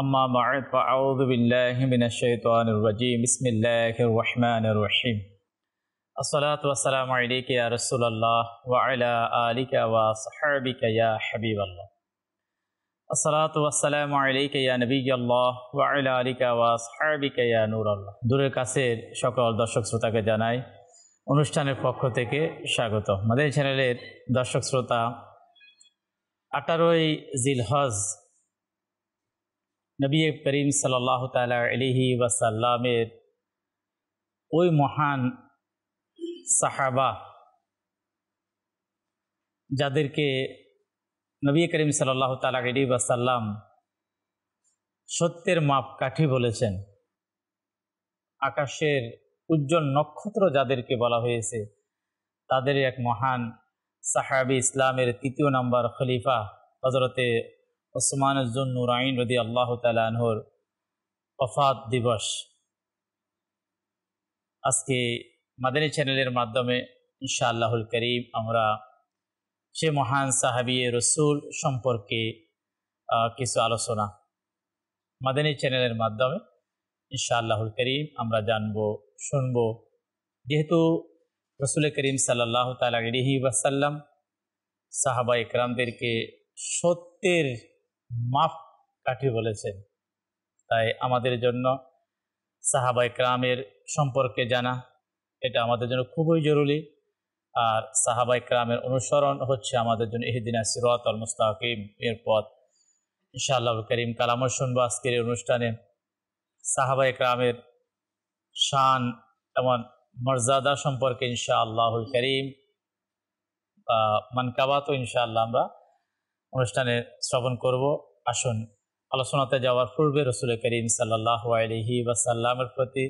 أما بعد فأعوذ بالله من الشيطان الرجيم بسم الله الرحمن الرحيم الصلاة والسلام عليك يا رسول الله وعلى آلك وصحابك يا حبيب الله الصلاة والسلام عليك يا نبي الله وعلى آلك وصحابك يا نور الله দূরের কাছের সকল দর্শক শ্রোতাকে জানাই অনুষ্ঠানের পক্ষ থেকে স্বাগত আমাদের চ্যানেলের দর্শক শ্রোতা আঠারোই জিলহজ নবী করিম সাল্লাহ তালা আলহি ওয়াসাল্লামের ওই মহান সাহাবা যাদেরকে নবী করিম সাল্লাহ তালা আলি ওয়াসাল্লাম সত্যের মাপ কাঠি বলেছেন আকাশের উজ্জ্বল নক্ষত্র যাদেরকে বলা হয়েছে তাদের এক মহান সাহাবি ইসলামের তৃতীয় নম্বর খলিফা হজরতে ওসমান উজ্জুন নুরাইন রদি আল্লাহ তালানহর অফাত দিবস আজকে মাদানী চ্যানেলের মাধ্যমে ইনশা আল্লাহুল করিম আমরা সে মহান সাহাবি রসুল সম্পর্কে কিছু আলোচনা মাদানী চ্যানেলের মাধ্যমে ইনশা আল্লাহুল করিম আমরা জানব শুনব যেহেতু রসুল করিম সাল্লাহ তালা রিহি ওয়াসাল্লাম সাহাবা ইকরামদেরকে সত্যের মাফ কাঠি বলেছেন তাই আমাদের জন্য সাহাবাই ক্রামের সম্পর্কে জানা এটা আমাদের জন্য খুবই জরুরি আর সাহাবাই ক্রামের অনুসরণ হচ্ছে আমাদের জন্য এহিদিন সিরত আল মুস্তাহিম এর পথ ইনশাআল্লাহ করিম কালামর শুনবো আজকের অনুষ্ঠানে সাহাবাই ক্রামের শান এমন মর্যাদা সম্পর্কে ইনশাআল্লাহুল করিম মানকাবাত ইনশাআল্লাহ আমরা অনুষ্ঠানে শ্রবণ করব আসুন আলোচনাতে যাওয়ার পূর্বে রসুল করিম সাল্লাহ আলহি বাসাল্লামের প্রতি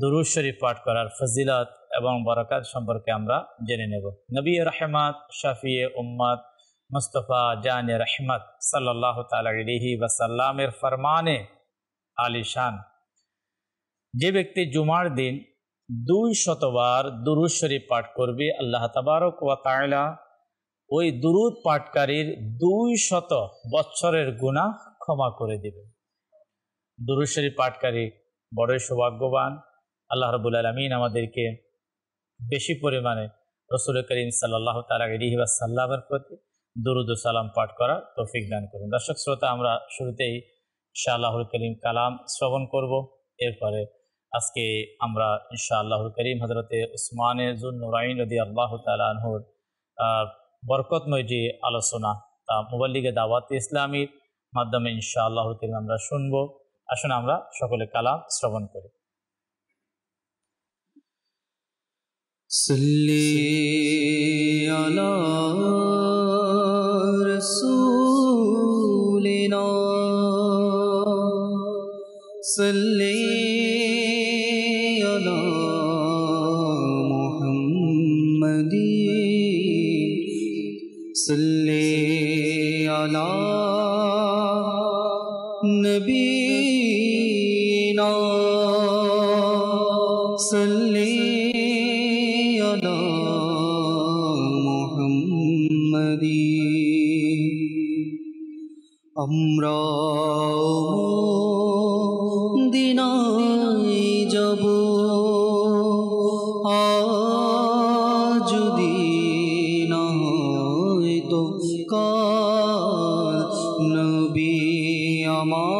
দুরুশ্বরী শরীফ পাঠ করার ফজিলত এবং বরকাত সম্পর্কে আমরা জেনে নেব নবী রহমাত শাফিয়ে উম্মাদ মুস্তফা জান রহমত সাল্লাহ তালি বাসাল্লামের ফরমানে আলিশান যে ব্যক্তি জুমার দিন দুই শতবার দুরুজ শরীফ পাঠ করবে আল্লাহ তাবারক ওয়া তায়লা ওই দুরুদ পাটকারীর দুই শত বৎসরের গুণা ক্ষমা করে দিবে দুরুশ্বরী পাটকারী বড়ই সৌভাগ্যবান আল্লাহ রবুল আলমিন আমাদেরকে বেশি পরিমাণে রসুল করিম সাল্লাহ সাল্লাহর প্রতি দুরুদ সালাম পাঠ করা তৌফিক দান করুন দর্শক শ্রোতা আমরা শুরুতেই শাহ আল্লাহুল করিম কালাম শ্রবণ করব এরপরে আজকে আমরা ইনশা আল্লাহুল করিম হজরতে উসমানে জুন নুরাইন রদি আল্লাহ তালাহুর বরকতময় যে আলোচনা তা মুবাল্লিগে দাওয়াত ইসলামীর মাধ্যমে ইনশা আল্লাহ তিনি আমরা শুনব আসুন আমরা সকলে কালাম শ্রবণ করি صلی علی رسولنا আমরা দিনাই যাব যদি নয় তো কাল নবী আমার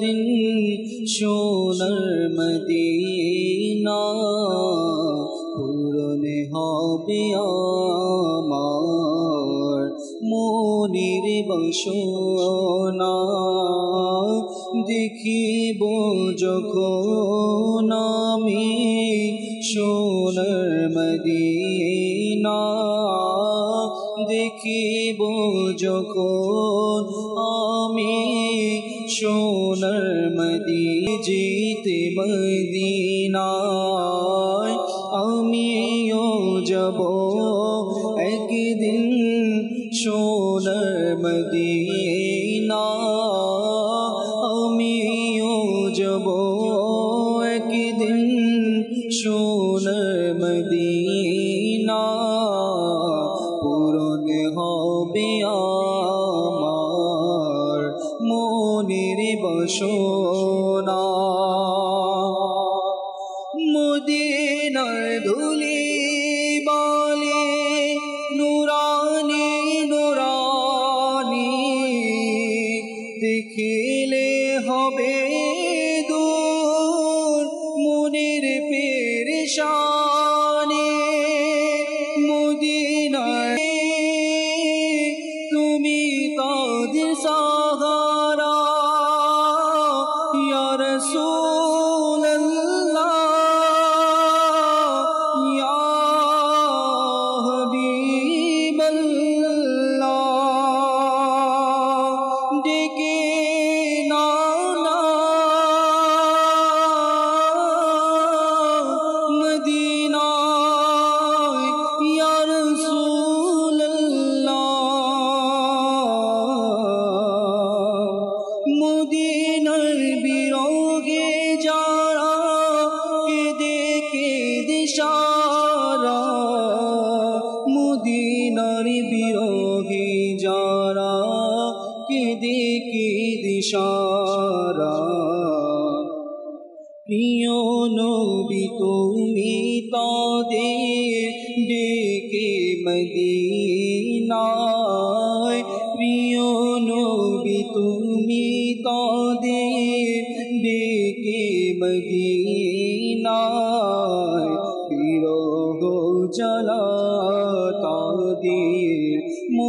দিন সোনার মদিনা পূরণে হবে আমার মনির বসনা দেখিব যখন আমি সোনার মদিনা দেখিব যখন আমি সোনার ودي নারী বিরোধী যারা কেদি কেদি দিশারা প্রিয় নবী তুমি তাদের ডেকে মদিনায় প্রিয় নবী তুমি তাদের ডেকে মদিনায়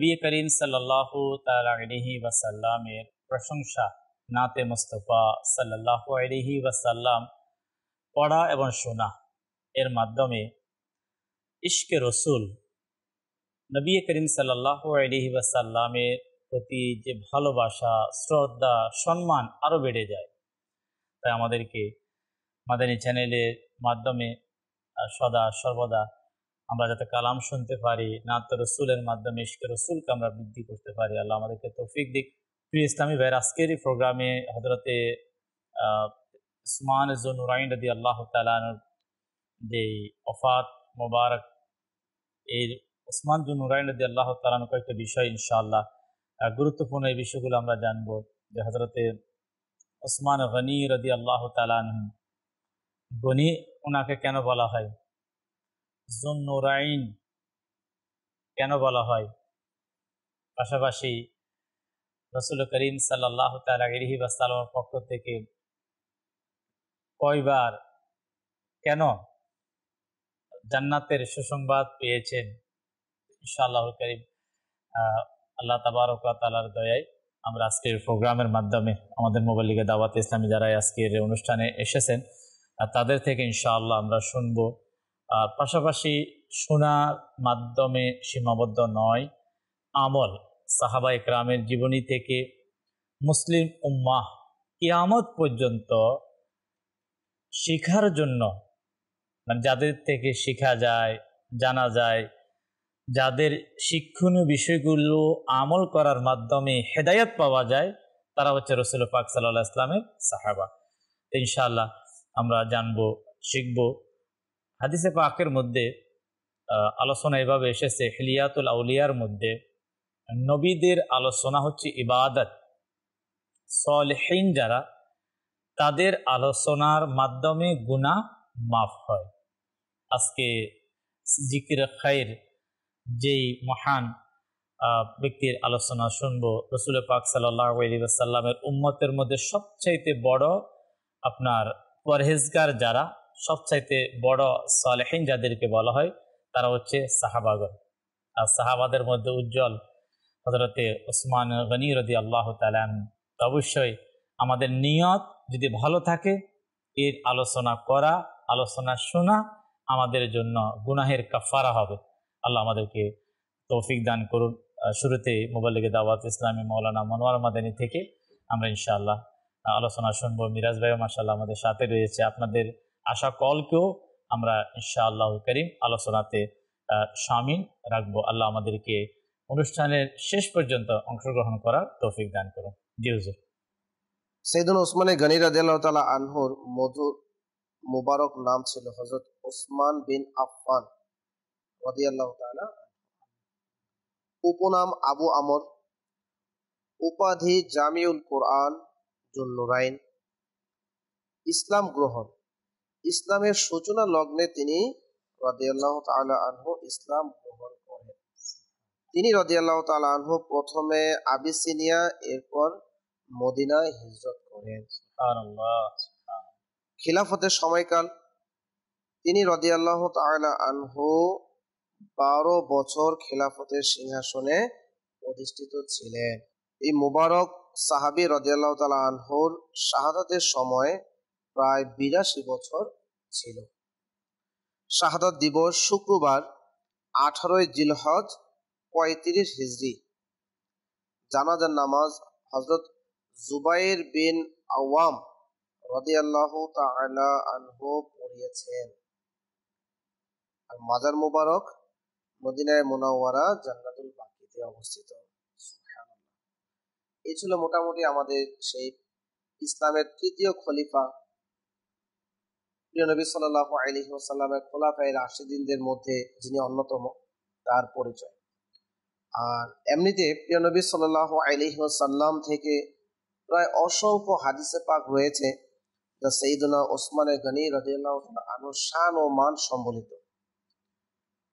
নবী করিম সাল্লাহ তালহি ওয়াসাল্লামের প্রশংসা নাতে মুস্তফা সাল্লাহ আলহি ওয়াসাল্লাম পড়া এবং শোনা এর মাধ্যমে ইশকে রসুল নবী করিম সাল্লাহ আলহি ওয়াসাল্লামের প্রতি যে ভালোবাসা শ্রদ্ধা সম্মান আরও বেড়ে যায় তাই আমাদেরকে মাদানী চ্যানেলের মাধ্যমে সদা সর্বদা ہمیں کالام شنتے پڑی نات رسول مادم اس کے رسول کو بدی کرتے اللہ ہمارے توفک دک فیسلامی ویراسکیروگامے حضرت عثمان ز نوری اللہ تعالی نی افات مبارک یہ عثمان زون نورائن اللہ تعالی کو گروتوپن یہ جانب جو حضرت عثمان غنیر اللہ تعالیٰ ننی اونا کن بلا জুন্নুরাইন কেন বলা হয় পাশাপাশি রসুল করিম সাল্লাহ তালিহি বাসালামের পক্ষ থেকে কয়বার কেন জান্নাতের সুসংবাদ পেয়েছেন ইনশাআল্লাহ করিম আল্লাহ তাবারক তালার দয়ায় আমরা আজকের প্রোগ্রামের মাধ্যমে আমাদের মোবাইল লিগে দাওয়াত ইসলামী যারা আজকের অনুষ্ঠানে এসেছেন তাদের থেকে ইনশাআল্লাহ আমরা শুনবো আর পাশাপাশি শোনার মাধ্যমে সীমাবদ্ধ নয় আমল সাহাবা ইকরামের জীবনী থেকে মুসলিম উম্মাহ কিয়ামত পর্যন্ত শিখার জন্য মানে যাদের থেকে শেখা যায় জানা যায় যাদের শিক্ষণীয় বিষয়গুলো আমল করার মাধ্যমে হেদায়ত পাওয়া যায় তারা হচ্ছে রসুল পাক সাল্লাহ ইসলামের সাহাবা ইনশাল্লাহ আমরা জানবো শিখবো হাদিসে পাকের মধ্যে আলোচনা এভাবে এসেছে হেলিয়াতুল আউলিয়ার মধ্যে নবীদের আলোচনা হচ্ছে ইবাদত সলহীন যারা তাদের আলোচনার মাধ্যমে গুণা মাফ হয় আজকে জিকির খাইর যেই মহান ব্যক্তির আলোচনা শুনব রসুল পাক সাল্লাহ উম্মতের মধ্যে সবচাইতে বড় আপনার পরহেজগার যারা সবচাইতে বড় সালেহীন যাদেরকে বলা হয় তারা হচ্ছে সাহাবাগর আর সাহাবাদের মধ্যে উজ্জ্বল হজরতে ওসমান গনি রদি আল্লাহ তালান অবশ্যই আমাদের নিয়ত যদি ভালো থাকে এর আলোচনা করা আলোচনা শোনা আমাদের জন্য গুনাহের কাফারা হবে আল্লাহ আমাদেরকে তৌফিক দান করুন শুরুতে মোবাল্লিগে দাওয়াত ইসলামী মৌলানা মনোয়ার মাদানী থেকে আমরা ইনশাআল্লাহ আলোচনা শুনবো মিরাজ ভাই মাসাল্লাহ আমাদের সাথে রয়েছে আপনাদের আসা কলকেও আমরা ইনশা আল্লাহ করিম আলোচনাতে সামিল রাখবো আল্লাহ আমাদেরকে অনুষ্ঠানের শেষ পর্যন্ত অংশগ্রহণ করার তৌফিক দান করুন জি হুজুর সৈদুল ওসমানে গনি আনহুর মধুর মুবারক নাম ছিল হজরত ওসমান বিন আফফান উপনাম আবু আমর উপাধি জামিউল কোরআন জুন্নুরাইন ইসলাম গ্রহণ ইসলামের সূচনা লগ্নে তিনি আনহু ইসলাম গ্রহণ করেন তিনি রদিয়াল্লাহ তালা আনহু প্রথমে আবিসিনিয়া এরপর মদিনায় হিজরত করেন খিলাফতের সময়কাল তিনি রদিয়াল্লাহ তালা আনহু বারো বছর খিলাফতের সিংহাসনে অধিষ্ঠিত ছিলেন এই মুবারক সাহাবি রদিয়াল্লাহ তালা আনহুর শাহাদাতের সময় প্রায় বিরাশি বছর ছিল শাহাদত দিবস শুক্রবার আঠারোই জিলহজ পঁয়ত্রিশ হিজড়ি জানাজার নামাজ হজরত জুবাইর বিন আওয়াম রদিয়াল্লাহ তালা আনহু পড়িয়েছেন আর মাজার মুবারক মদিনায় মোনাওয়ারা জান্নাতুল বাকিতে অবস্থিত এ ছিল মোটামুটি আমাদের সেই ইসলামের তৃতীয় খলিফা প্রিয় নবী সাল্লাহ আলী ওসাল্লামের খোলাফায় রাশিদিনদের মধ্যে যিনি অন্যতম তার পরিচয় আর এমনিতে প্রিয় নবী সাল্লাহ আলী ওসাল্লাম থেকে প্রায় অসংখ্য হাদিসে পাক রয়েছে যা সঈদুল্লাহ ওসমানের গনি রাজিউল্লাহ আনুর শান ও মান সম্বলিত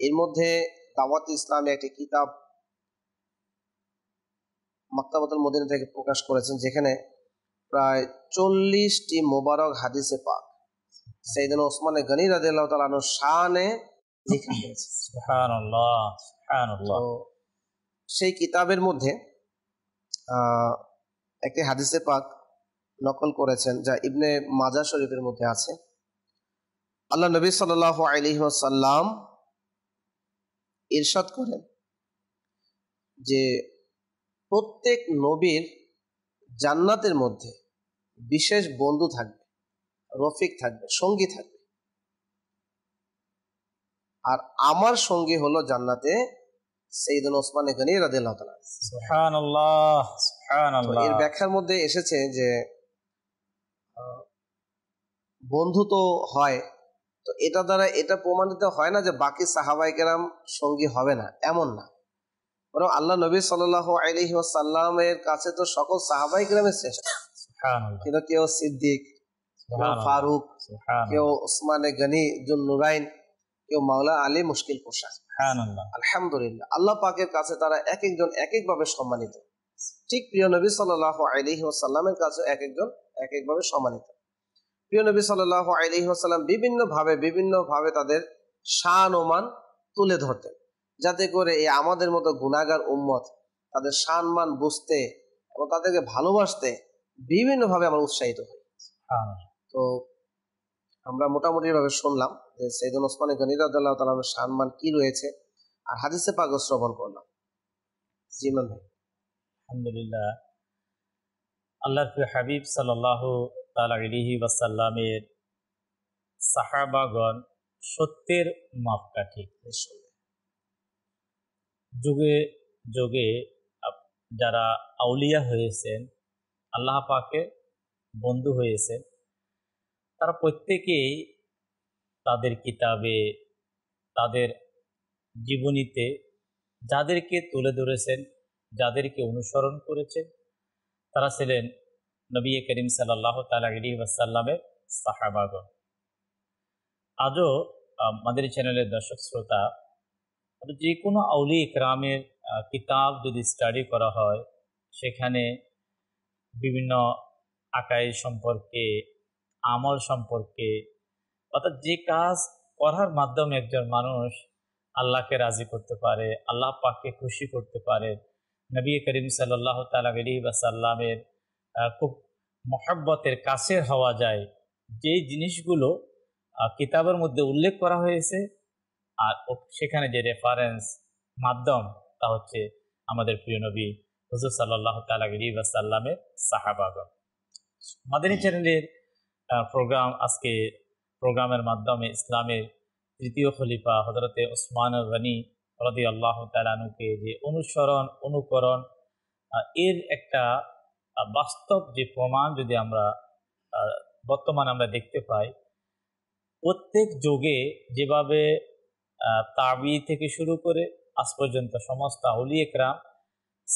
এর মধ্যে দাওয়াত ইসলামে একটি কিতাব মাক্তাবাতুল মদিনা থেকে প্রকাশ করেছেন যেখানে প্রায় চল্লিশটি মোবারক হাদিসে পাক সেইদিন ওসমানে গনি রাজি আল্লাহ তালানোর শানে লেখা হয়েছে সেই কিতাবের মধ্যে একটি হাদিসে পাক নকল করেছেন যা ইবনে মাজা শরীফের মধ্যে আছে আল্লাহ নবী সাল আলিহাসাল্লাম ইরশাদ করেন যে প্রত্যেক নবীর জান্নাতের মধ্যে বিশেষ বন্ধু থাকবে রফিক থাকবে সঙ্গী থাকবে আর আমার সঙ্গী হলো জান্নাতে সেইদিন ওসমান এখানে এর ব্যাখ্যার মধ্যে এসেছে যে বন্ধু তো হয় তো এটা দ্বারা এটা প্রমাণিত হয় না যে বাকি সাহাবাই কেরাম সঙ্গী হবে না এমন না বরং আল্লাহ নবী সাল আলহি সাল্লামের কাছে তো সকল সাহাবাই কেরামের শ্রেষ্ঠ কিন্তু কেউ সিদ্দিক ফারুক কেউ ওসমানে গনি কেউ মাওলা আলী মুশকিল পোশাক আলহামদুলিল্লাহ আল্লাহ পাকের কাছে তারা এক একজন এক একভাবে সম্মানিত ঠিক প্রিয় নবী সাল্লাহ আলী কাছে এক একজন এক একভাবে সম্মানিত প্রিয় নবী সাল্লাহ আলী বিভিন্নভাবে বিভিন্নভাবে তাদের শান ও মান তুলে ধরতেন যাতে করে এই আমাদের মতো গুণাগার উম্মত তাদের শান মান বুঝতে এবং তাদেরকে ভালোবাসতে বিভিন্নভাবে আমরা উৎসাহিত হই তো আমরা মোটামুটি ভাবে শুনলাম যে সৈদুল ওসমান গনি রাজাল্লাহ তালামের সম্মান কি রয়েছে আর হাদিসে পাগল শ্রবণ করলাম জিমান ভাই আলহামদুলিল্লাহ আল্লাহ হাবিব সাল্লাহ তালিহি ওয়াসাল্লামের সাহাবাগণ সত্যের মাপকাঠি যুগে যুগে যারা আউলিয়া হয়েছেন আল্লাহ পাকে বন্ধু হয়েছেন তারা প্রত্যেকেই তাদের কিতাবে তাদের জীবনীতে যাদেরকে তুলে ধরেছেন যাদেরকে অনুসরণ করেছেন তারা ছিলেন নবী করিম সাল্লাহ তালি ওয়াসাল্লামের সাহাবাগন আজও আমাদের চ্যানেলের দর্শক শ্রোতা যে কোনো আউলি ইকরামের কিতাব যদি স্টাডি করা হয় সেখানে বিভিন্ন আকায় সম্পর্কে আমল সম্পর্কে অর্থাৎ যে কাজ করার মাধ্যমে একজন মানুষ আল্লাহকে রাজি করতে পারে আল্লাহ পাককে খুশি করতে পারে নবী করিম সাল্লাহ তালী বাসাল্লামের খুব মহাব্বতের কাছের হওয়া যায় যে জিনিসগুলো কিতাবের মধ্যে উল্লেখ করা হয়েছে আর সেখানে যে রেফারেন্স মাধ্যম তা হচ্ছে আমাদের প্রিয় নবী হজুর সাল্লাহ তালী বাসাল্লামের সাহাবাগ মাদানী চ্যানেলের প্রোগ্রাম আজকে প্রোগ্রামের মাধ্যমে ইসলামের তৃতীয় খলিফা হজরতে ওসমান গনি হরদি আল্লাহ তালানুকে যে অনুসরণ অনুকরণ এর একটা বাস্তব যে প্রমাণ যদি আমরা বর্তমানে আমরা দেখতে পাই প্রত্যেক যুগে যেভাবে তাবি থেকে শুরু করে আজ পর্যন্ত সমস্ত আউলিয়েকরা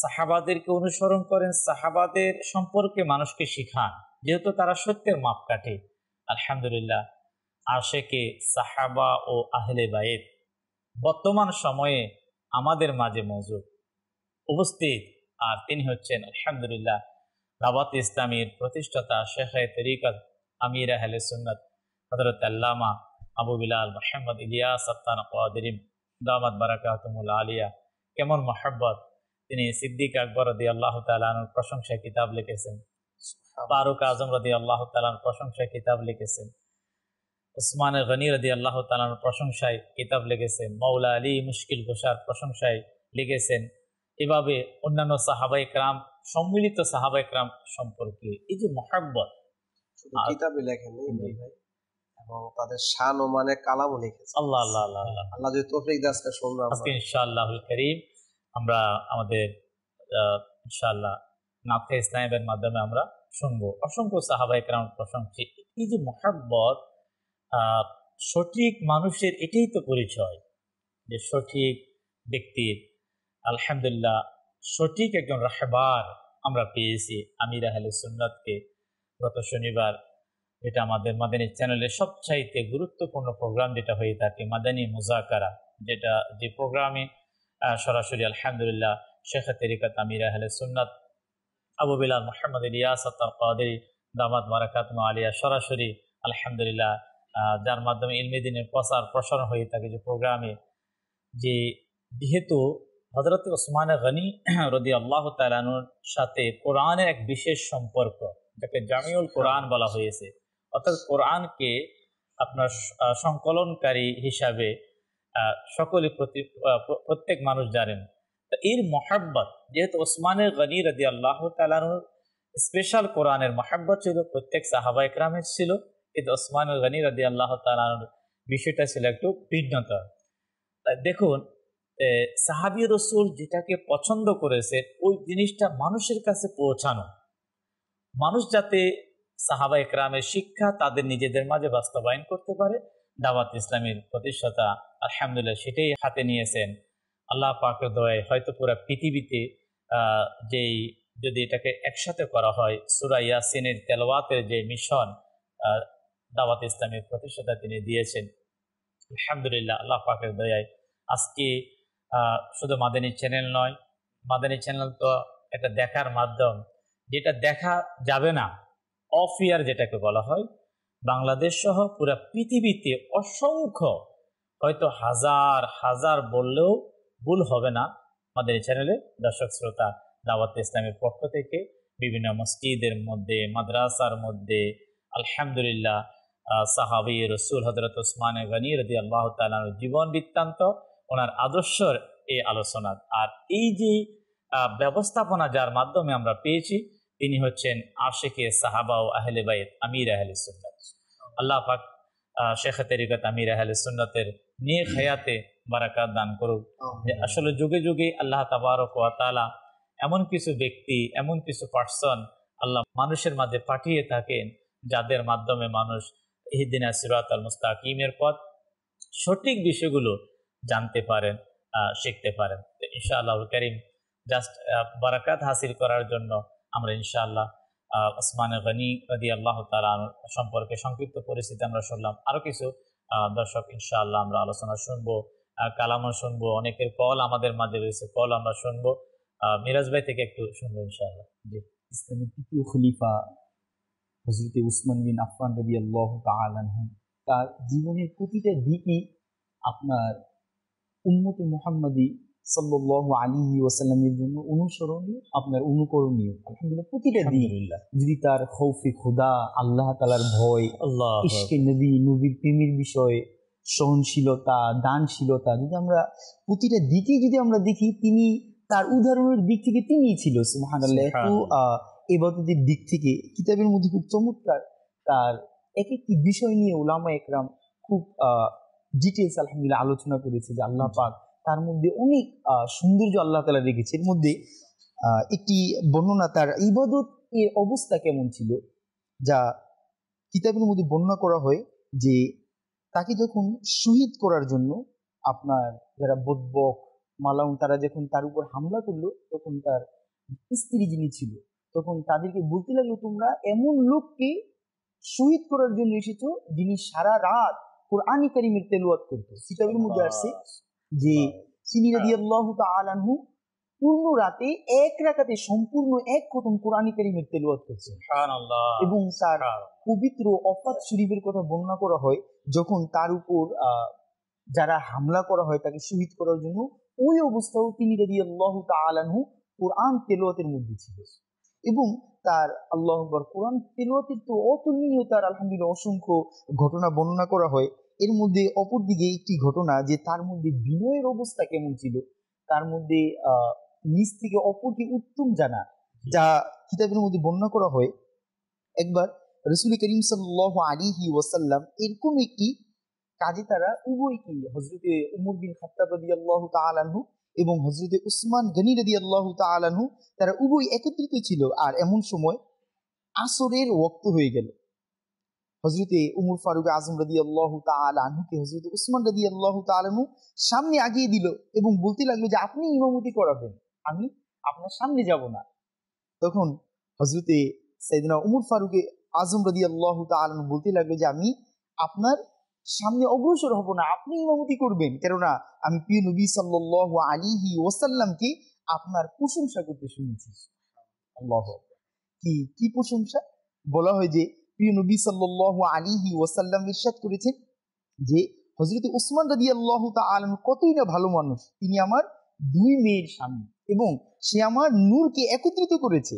সাহাবাদেরকে অনুসরণ করেন সাহাবাদের সম্পর্কে মানুষকে শিখান যেহেতু তারা সত্যের মাপ কাটে আলহামদুলিল্লাহ আশেকে সাহাবা ও আহলে বায়েত বর্তমান সময়ে আমাদের মাঝে মজুদ উপস্থিত আর তিনি হচ্ছেন আলহামদুলিল্লাহ রাবাত ইসলামীর প্রতিষ্ঠাতা শেখায় তরিকত আমির আহলে সুন্নত হজরত আল্লামা আবু বিলাল মোহাম্মদ ইলিয়াস আত্তান কাদিম দামাত বারাকাতমুল আলিয়া কেমন মোহাব্বত তিনি সিদ্দিক আকবর দিয়ে আল্লাহ তালুর প্রশংসায় কিতাব লিখেছেন ফারুক আজম রদি আল্লাহ তালার প্রশংসায় কিতাব লিখেছেন উসমান গনি রদি আল্লাহ তালার প্রশংসায় কিতাব লিখেছেন মৌলা আলী মুশকিল ঘোষার প্রশংসায় লিখেছেন এভাবে অন্যান্য সাহাবাই ক্রাম সম্মিলিত সাহাবাই ক্রাম সম্পর্কে এই যে মহাব্বত কিতাবে লেখেন এবং তাদের শান ও মানে কালামও আল্লাহ আল্লাহ আল্লাহ আল্লাহ যদি দাসকে শুনলাম আজকে করিম আমরা আমাদের ইনশাআল্লাহ নাফে ইসলামের মাধ্যমে আমরা শুনবো অসংখ্য সাহাবাহিক রাম এই যে মহাব্বত সঠিক মানুষের এটাই তো পরিচয় যে সঠিক ব্যক্তির আলহামদুলিল্লাহ সঠিক একজন রাহেবার আমরা পেয়েছি আমির আহলে সুন্নাতকে গত শনিবার এটা আমাদের মাদানী চ্যানেলের সবচাইতে গুরুত্বপূর্ণ প্রোগ্রাম যেটা হয়ে থাকে মাদানী মুজাকারা যেটা যে প্রোগ্রামে সরাসরি আলহামদুলিল্লাহ শেখা তেরিকাত আমির আহলে সুন্নাত আবু বিলাল মোহাম্মদ ইলিয়াস আত্মার কাদি দামাত মারাকাত আলিয়া সরাসরি আলহামদুলিল্লাহ যার মাধ্যমে ইলমি দিনের প্রচার প্রসারণ হয়ে থাকে যে প্রোগ্রামে যে যেহেতু হজরত ওসমান গনি রদি আল্লাহ তালানুর সাথে কোরআনের এক বিশেষ সম্পর্ক যাকে জামিউল কোরআন বলা হয়েছে অর্থাৎ কোরআনকে আপনার সংকলনকারী হিসাবে সকলে প্রত্যেক মানুষ জানেন এর মহাব্বত যেহেতু ওসমানের গনির রদি আল্লাহ তালানুর স্পেশাল কোরআনের মহাব্বত ছিল প্রত্যেক সাহাবা ইকরামের ছিল কিন্তু ওসমানের গনি রদি আল্লাহ তালানুর বিষয়টা ছিল একটু ভিন্নতা দেখুন সাহাবি রসুল যেটাকে পছন্দ করেছে ওই জিনিসটা মানুষের কাছে পৌঁছানো মানুষ যাতে সাহাবা ইকরামের শিক্ষা তাদের নিজেদের মাঝে বাস্তবায়ন করতে পারে দাওয়াত ইসলামের প্রতিষ্ঠাতা আলহামদুলিল্লাহ সেটাই হাতে নিয়েছেন আল্লাহ পাকের দয়ায় হয়তো পুরো পৃথিবীতে যেই যদি এটাকে একসাথে করা হয় সুরা ইয়াসিনের তেলওয়াতের যে মিশন দাওয়াত ইসলামের প্রতিষ্ঠাতা তিনি দিয়েছেন আলহামদুলিল্লাহ আল্লাহ পাকের দয়ায় আজকে শুধু মাদানী চ্যানেল নয় মাদানী চ্যানেল তো একটা দেখার মাধ্যম যেটা দেখা যাবে না অফ ইয়ার যেটাকে বলা হয় বাংলাদেশ সহ পুরা পৃথিবীতে অসংখ্য হয়তো হাজার হাজার বললেও ভুল হবে না আমাদের এই চ্যানেলে দর্শক শ্রোতা দাওয়াত ইসলামের পক্ষ থেকে বিভিন্ন মসজিদের মধ্যে মাদ্রাসার মধ্যে আলহামদুলিল্লাহ সাহাবি রসুল হজরত ওসমান গনি রদি আল্লাহ তালার জীবন বৃত্তান্ত ওনার আদর্শর এই আলোচনা আর এই যে ব্যবস্থাপনা যার মাধ্যমে আমরা পেয়েছি তিনি হচ্ছেন আশেখে সাহাবা ও আহলে বাইত আমির আহলে সুন্নাত আল্লাহ পাক শেখ তেরিকত আমির আহলে সুন্নতের নিয়ে খেয়াতে বারাকাত দান করুক যে আসলে যুগে যুগে আল্লাহ তাবারক তালা এমন কিছু ব্যক্তি এমন কিছু পার্সন আল্লাহ মানুষের মাঝে পাঠিয়ে থাকেন যাদের মাধ্যমে মানুষ হিদিনা সিরাত আল মুস্তাকিমের পথ সঠিক বিষয়গুলো জানতে পারেন শিখতে পারেন ইনশা আল্লাহ করিম জাস্ট বারাকাত হাসিল করার জন্য আমরা ইনশাআল্লাহ আসমান গনি রদি আল্লাহ তালা সম্পর্কে সংক্ষিপ্ত পরিস্থিতি আমরা শুনলাম আরও কিছু দর্শক ইনশাআল্লাহ আমরা আলোচনা শুনবো কালামও শুনবো অনেকের কল আমাদের মাঝে রয়েছে কল আমরা শুনবো মিরাজ ভাই থেকে একটু শুনবো ইনশাআল্লাহ জি ইসলামের তৃতীয় খলিফা হজরত উসমান বিন রবি আল্লাহ তার জীবনের প্রতিটা দিকই আপনার উম্মতে মোহাম্মদী সাল্লাহ আলী ওসাল্লামের জন্য অনুসরণীয় আপনার অনুকরণীয় আলহামদুলিল্লাহ প্রতিটা দিন যদি তার খৌফে খোদা আল্লাহ তালার ভয় আল্লাহ নবী নবীর প্রেমের বিষয়ে সহনশীলতা দানশীলতা যদি আমরা প্রতিটা দিকেই যদি আমরা দেখি তিনি তার উদাহরণের দিক থেকে তিনি ছিল সুমাহানাল্লাহ এবাদতের দিক থেকে কিতাবের মধ্যে খুব চমৎকার তার এক একটি বিষয় নিয়ে ওলামা একরাম খুব ডিটেলস আলহামদুলিল্লাহ আলোচনা করেছে যে আল্লাহ পাক তার মধ্যে অনেক সৌন্দর্য আল্লাহ তালা রেখেছে এর মধ্যে একটি বর্ণনা তার ইবাদত এর অবস্থা কেমন ছিল যা কিতাবের মধ্যে বর্ণনা করা হয় যে তাকে যখন শহীদ করার জন্য আপনার যারা বদবক মালাউন তারা যখন তার উপর হামলা করলো তখন তার স্ত্রী যিনি ছিল তখন তাদেরকে বলতে লাগলো তোমরা এমন লোককে শহীদ করার জন্য এসেছো যিনি সারা রাত কোরআনি কারিমের তেলুয়াত করতো কিতাবের মধ্যে আসছে যে তিনি রাদি আল্লাহ আলানহু পূর্ণ রাতে এক রাখাতে সম্পূর্ণ এক কথম কোরআনী কারিমের তেলুয়াত করছে এবং তার পবিত্র অফাত শরীফের কথা বর্ণনা করা হয় যখন তার উপর যারা হামলা করা হয় তাকে শহীদ করার জন্য ওই অবস্থাও তিনি রাজি আল্লাহ তালানহু কোরআন তেলোয়াতের মধ্যে ছিল এবং তার আল্লাহ কোরআন তেলোয়াতের তো অতুলনীয় তার আলহামদুলিল্লাহ অসংখ্য ঘটনা বর্ণনা করা হয় এর মধ্যে অপরদিকে একটি ঘটনা যে তার মধ্যে বিনয়ের অবস্থা কেমন ছিল তার মধ্যে নিজ থেকে অপরকে উত্তম জানা যা কিতাবের মধ্যে বর্ণনা করা হয় একবার রসুল করিম সাল্লাহ আলিহি ওসাল্লাম এরকম একটি কাজে তারা উভয়কে হজরতে উমর বিন খাত্তাব রদি আল্লাহ তালাহু এবং হজরতে উসমান গনি রদি আল্লাহ তালাহু তারা উভয় একত্রিত ছিল আর এমন সময় আসরের ওক্ত হয়ে গেল হজরতে উমর ফারুক আজম রদি আল্লাহ তালাহুকে হজরত উসমান রদি আল্লাহ তালাহু সামনে আগিয়ে দিল এবং বলতে লাগলো যে আপনি ইমামতি করাবেন আমি আপনার সামনে যাব না তখন হজরতে সাইদিনা উমর ফারুকে আজম রদি আল্লাহ তালন বলতে লাগলো যে আমি আপনার সামনে অগ্রসর হব না আপনি ইমামতি করবেন কেননা আমি প্রিয় নবী সাল্ল আলিহি ওসাল্লামকে আপনার প্রশংসা করতে শুনেছি আল্লাহ কি কি প্রশংসা বলা হয় যে প্রিয় নবী সাল্ল আলিহি ওসাল্লাম ইসাদ করেছেন যে হজরত উসমান রাজি আল্লাহ আলম কতই না ভালো মানুষ তিনি আমার দুই মেয়ের স্বামী এবং সে আমার নূরকে একত্রিত করেছে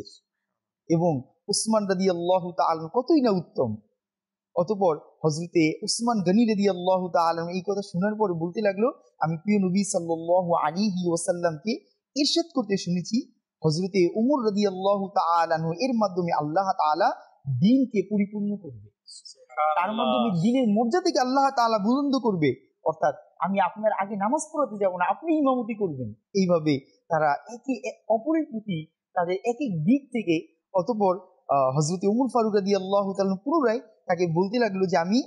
এবং উসমান রদি আল্লাহ তালন কতই না উত্তম অতপর হজরতে উসমান গনি রদি আল্লাহ তালন এই কথা শোনার পর বলতে লাগলো আমি প্রিয় নবী সাল্লাহ আলিহি ওসাল্লামকে ইরশাদ করতে শুনেছি হজরতে উমর রদি আল্লাহ তালন এর মাধ্যমে আল্লাহ তালা দিনকে পরিপূর্ণ করবে তার মাধ্যমে দিনের মর্যাদাকে আল্লাহ তালা বুলন্দ করবে অর্থাৎ আমি আপনার আগে নামাজ পড়াতে যাব না আপনি ইমামতি করবেন এইভাবে তারা একে অপরের প্রতি তাদের এক এক দিক থেকে অতপর হজরত উমর ফারুক আদি আল্লাহ পুনরায় তাকে বলতে লাগলো যে আমি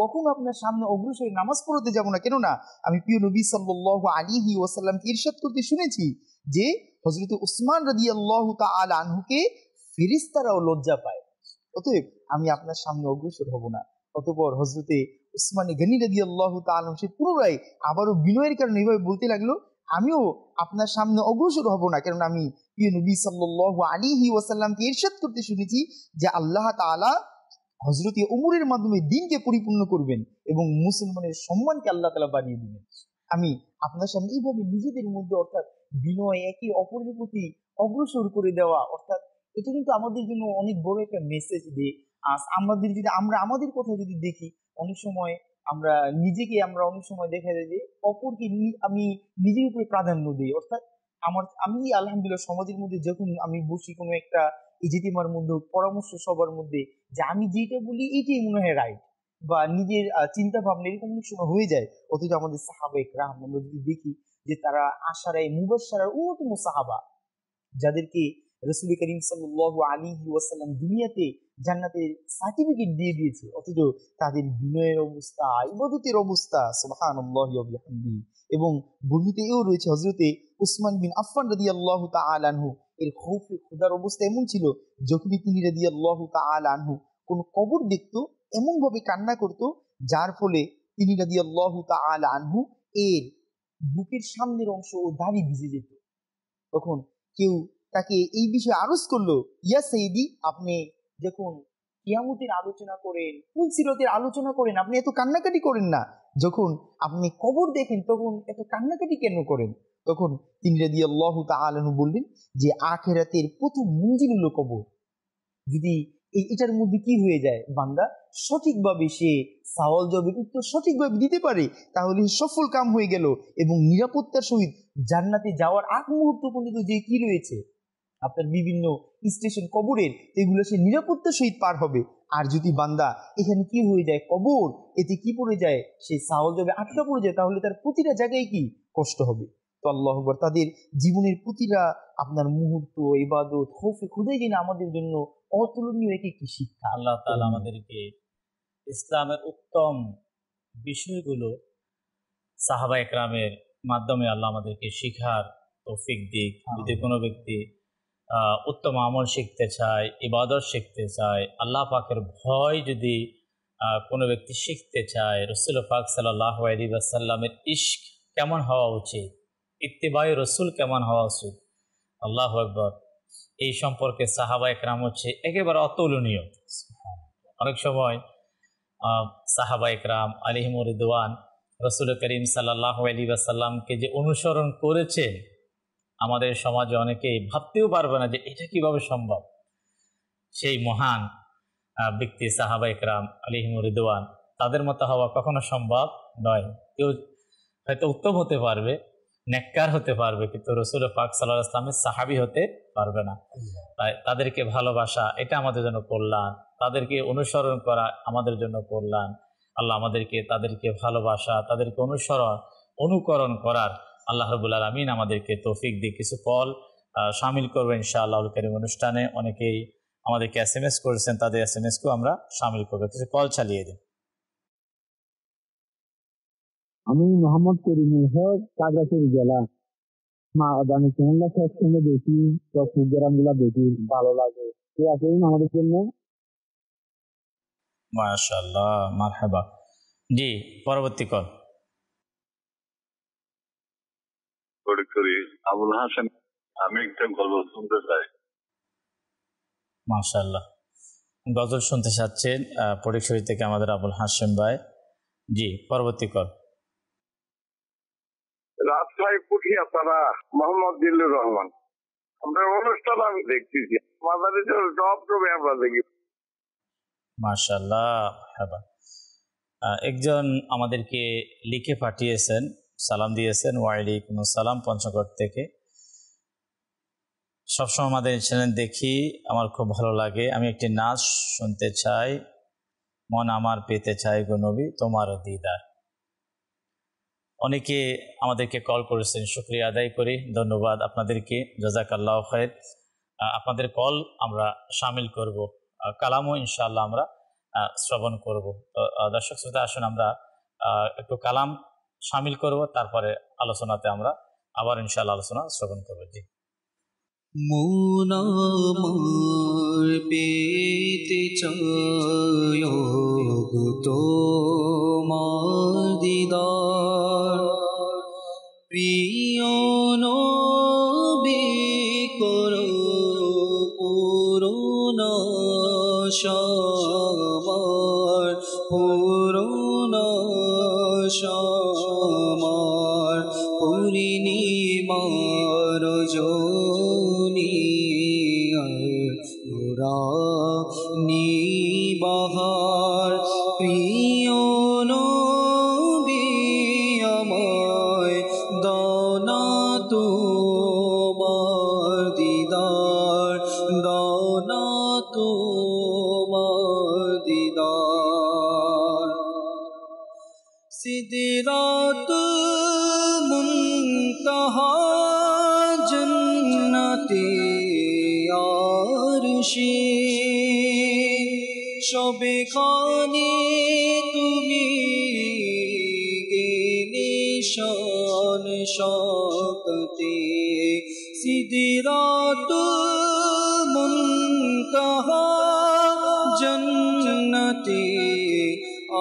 কখন আপনার সামনে অগ্রসর নামাজ পড়তে যাব না কেননা আমি প্রিয় নবী সাল্লাহ আলিহি ওয়াসাল্লামকে ইরশাদ করতে শুনেছি যে হজরত উসমান রাজি আল্লাহ আল আনহুকে ফিরিস্তারাও লজ্জা পায় অতএব আমি আপনার সামনে অগ্রসর হব না অতপর হজরতে উসমানে গানি রাজি আল্লাহ তা তালন সে পুনরায় আবারও বিনয়ের কারণে এভাবে বলতে লাগলো আমিও আপনার সামনে অগ্রসর হব না কারণ আমি প্রিয় নবী সাল্লাহ আলিহি ওয়াসাল্লামকে ইরশাদ করতে শুনেছি যে আল্লাহ তালা হজরত উমরের মাধ্যমে দিনকে পরিপূর্ণ করবেন এবং মুসলমানের সম্মানকে আল্লাহ তালা বাড়িয়ে দিবেন আমি আপনার সামনে এইভাবে নিজেদের মধ্যে অর্থাৎ বিনয় একে অপরের প্রতি অগ্রসর করে দেওয়া অর্থাৎ এটা কিন্তু আমাদের জন্য অনেক বড় একটা মেসেজ দিয়ে আমাদের যদি আমরা আমাদের কথা যদি দেখি অনেক সময় আমরা নিজেকে আমরা অনেক সময় দেখা যায় যে অপরকে আমি নিজের উপরে প্রাধান্য দিই অর্থাৎ আমার আমি আলহামদুলিল্লাহ সমাজের মধ্যে যখন আমি বসি কোনো একটা ইজিতিমার মধ্যে পরামর্শ সবার মধ্যে যে আমি যেটা বলি এটাই মনে হয় রাইট বা নিজের চিন্তা ভাবনা এরকম অনেক সময় হয়ে যায় অথচ আমাদের সাহাবেক রাম আমরা যদি দেখি যে তারা আশারায় মুবাসারার অন্যতম সাহাবা যাদেরকে রসুল করিম সাল আলী ওয়াসাল্লাম দুনিয়াতে জান্নাতের সার্টিফিকেট দিয়ে দিয়েছে অথচ তাদের বিনয়ের অবস্থা ইবাদতের অবস্থা সোহানি এবং বর্ণিতেও রয়েছে হজরতে উসমান বিন আফফান রাদি আল্লাহ তা আনহু এর খৌফে খোদার অবস্থা এমন ছিল যখনই তিনি রাদি আল্লাহ তা আনহু কোন কবর দেখত এমনভাবে কান্না করত যার ফলে তিনি রাদি আল্লাহ তা আনহু এর বুকের সামনের অংশ ও দাড়ি ভিজে যেত তখন কেউ তাকে এই বিষয়ে আরজ করলো ইয়া সেইদি আপনি দেখুন কিয়ামতের আলোচনা করেন কোন সিরতের আলোচনা করেন আপনি এত কান্নাকাটি করেন না যখন আপনি কবর দেখেন তখন এত কান্নাকাটি কেন করেন তখন তিনি রাদি আল্লাহ তালু বললেন যে আখেরাতের প্রথম মঞ্জিল হলো কবর যদি এটার মধ্যে কি হয়ে যায় বান্দা সঠিকভাবে সে সাওয়াল জবের উত্তর সঠিকভাবে দিতে পারে তাহলে সফল কাম হয়ে গেল এবং নিরাপত্তার সহিত জান্নাতে যাওয়ার আগ মুহূর্ত পর্যন্ত যে কি রয়েছে আপনার বিভিন্ন স্টেশন কবরের এগুলো সে নিরাপত্তার সহিত পার হবে আর যদি বান্দা এখানে কি হয়ে যায় কবর এতে কি পড়ে যায় সে সাহল যাবে আটকা পড়ে যায় তাহলে তার প্রতিটা জায়গায় কি কষ্ট হবে তো আল্লাহবর তাদের জীবনের প্রতিটা আপনার মুহূর্ত এবাদত হোফে খুদে যেন আমাদের জন্য অতুলনীয় এক একটি শিক্ষা আল্লাহ তালা আমাদেরকে ইসলামের উত্তম বিষয়গুলো সাহাবা একরামের মাধ্যমে আল্লাহ আমাদেরকে শিখার তৌফিক দিক যদি কোনো ব্যক্তি উত্তম আমল শিখতে চায় ইবাদত শিখতে চায় আল্লাহ পাকের ভয় যদি কোনো ব্যক্তি শিখতে চায় রসুল পাক সাল্লাহ আলী আসাল্লামের ইস্ক কেমন হওয়া উচিত ইত্তিবাই রসুল কেমন হওয়া উচিত আল্লাহ আকবর এই সম্পর্কে সাহাবা একরাম হচ্ছে একেবারে অতুলনীয় অনেক সময় সাহাবা একরাম আলিহিমরিদওয়ান রসুল করিম সাল্লাহ আলী আসাল্লামকে যে অনুসরণ করেছে আমাদের সমাজে অনেকে ভাবতেও পারবে না যে এটা কিভাবে সম্ভব সেই মহান ব্যক্তি সাহাবা ইকরাম আলিহিম রিদওয়ান তাদের মতো হওয়া কখনো সম্ভব নয় কেউ হয়তো উত্তম হতে পারবে নেককার হতে পারবে কিন্তু রসুল পাক সাল্লাহ ইসলামের সাহাবি হতে পারবে না তাই তাদেরকে ভালোবাসা এটা আমাদের জন্য কল্যাণ তাদেরকে অনুসরণ করা আমাদের জন্য কল্যাণ আল্লাহ আমাদেরকে তাদেরকে ভালোবাসা তাদেরকে অনুসরণ অনুকরণ করার আল্লাহ রবুল আলমিন আমাদেরকে তৌফিক দিয়ে কিছু ফল সামিল করবেন ইনশাআল্লাহ করিম অনুষ্ঠানে অনেকেই আমাদেরকে এস এম এস করেছেন তাদের এস এম এসকেও আমরা সামিল করবো কিছু কল চালিয়ে দিন আমি মোহাম্মদ করিম জেলা দেখি প্রোগ্রাম গুলা দেখি ভালো লাগে কে আছেন আমাদের জন্য জি পরবর্তী কল করি আবুল হাসান আমি একটা গল্প শুনতে চাই মাশাল্লাহ গজল শুনতে চাচ্ছেন থেকে আমাদের আবুল ভাই জি পরবর্তী রাজশাহী পুঠিয়া তারা মোহাম্মদ জিল্লুর রহমান আমরা অনুষ্ঠান আমি দেখছি মাদারি সব ছবি আমরা দেখি মাশাল্লাহ হ্যাঁ একজন আমাদেরকে লিখে পাঠিয়েছেন সালাম দিয়েছেন ওয়াইলিকুম সালাম পঞ্চগড় থেকে সবসময় আমাদের চ্যানেল দেখি আমার খুব ভালো লাগে আমি একটি নাচ শুনতে চাই মন আমার পেতে চাই গো নবী তোমার দিদার অনেকে আমাদেরকে কল করেছেন শুক্রিয়া আদায় করি ধন্যবাদ আপনাদেরকে আল্লাহ খায়ের আপনাদের কল আমরা সামিল করব কালামও ইনশাল্লাহ আমরা শ্রবণ করব দর্শক শ্রোতা আসুন আমরা একটু কালাম সামিল করব তারপরে আলোচনাতে আমরা আবার ইনশাল্লাহ আলোচনা শ্রবণ করবো জি মুনামর পেতে চয়োগ তো দিদার প্রিয় নবী করো পুরনো শক্তি সিদিরত মুন্তহ জন্নতি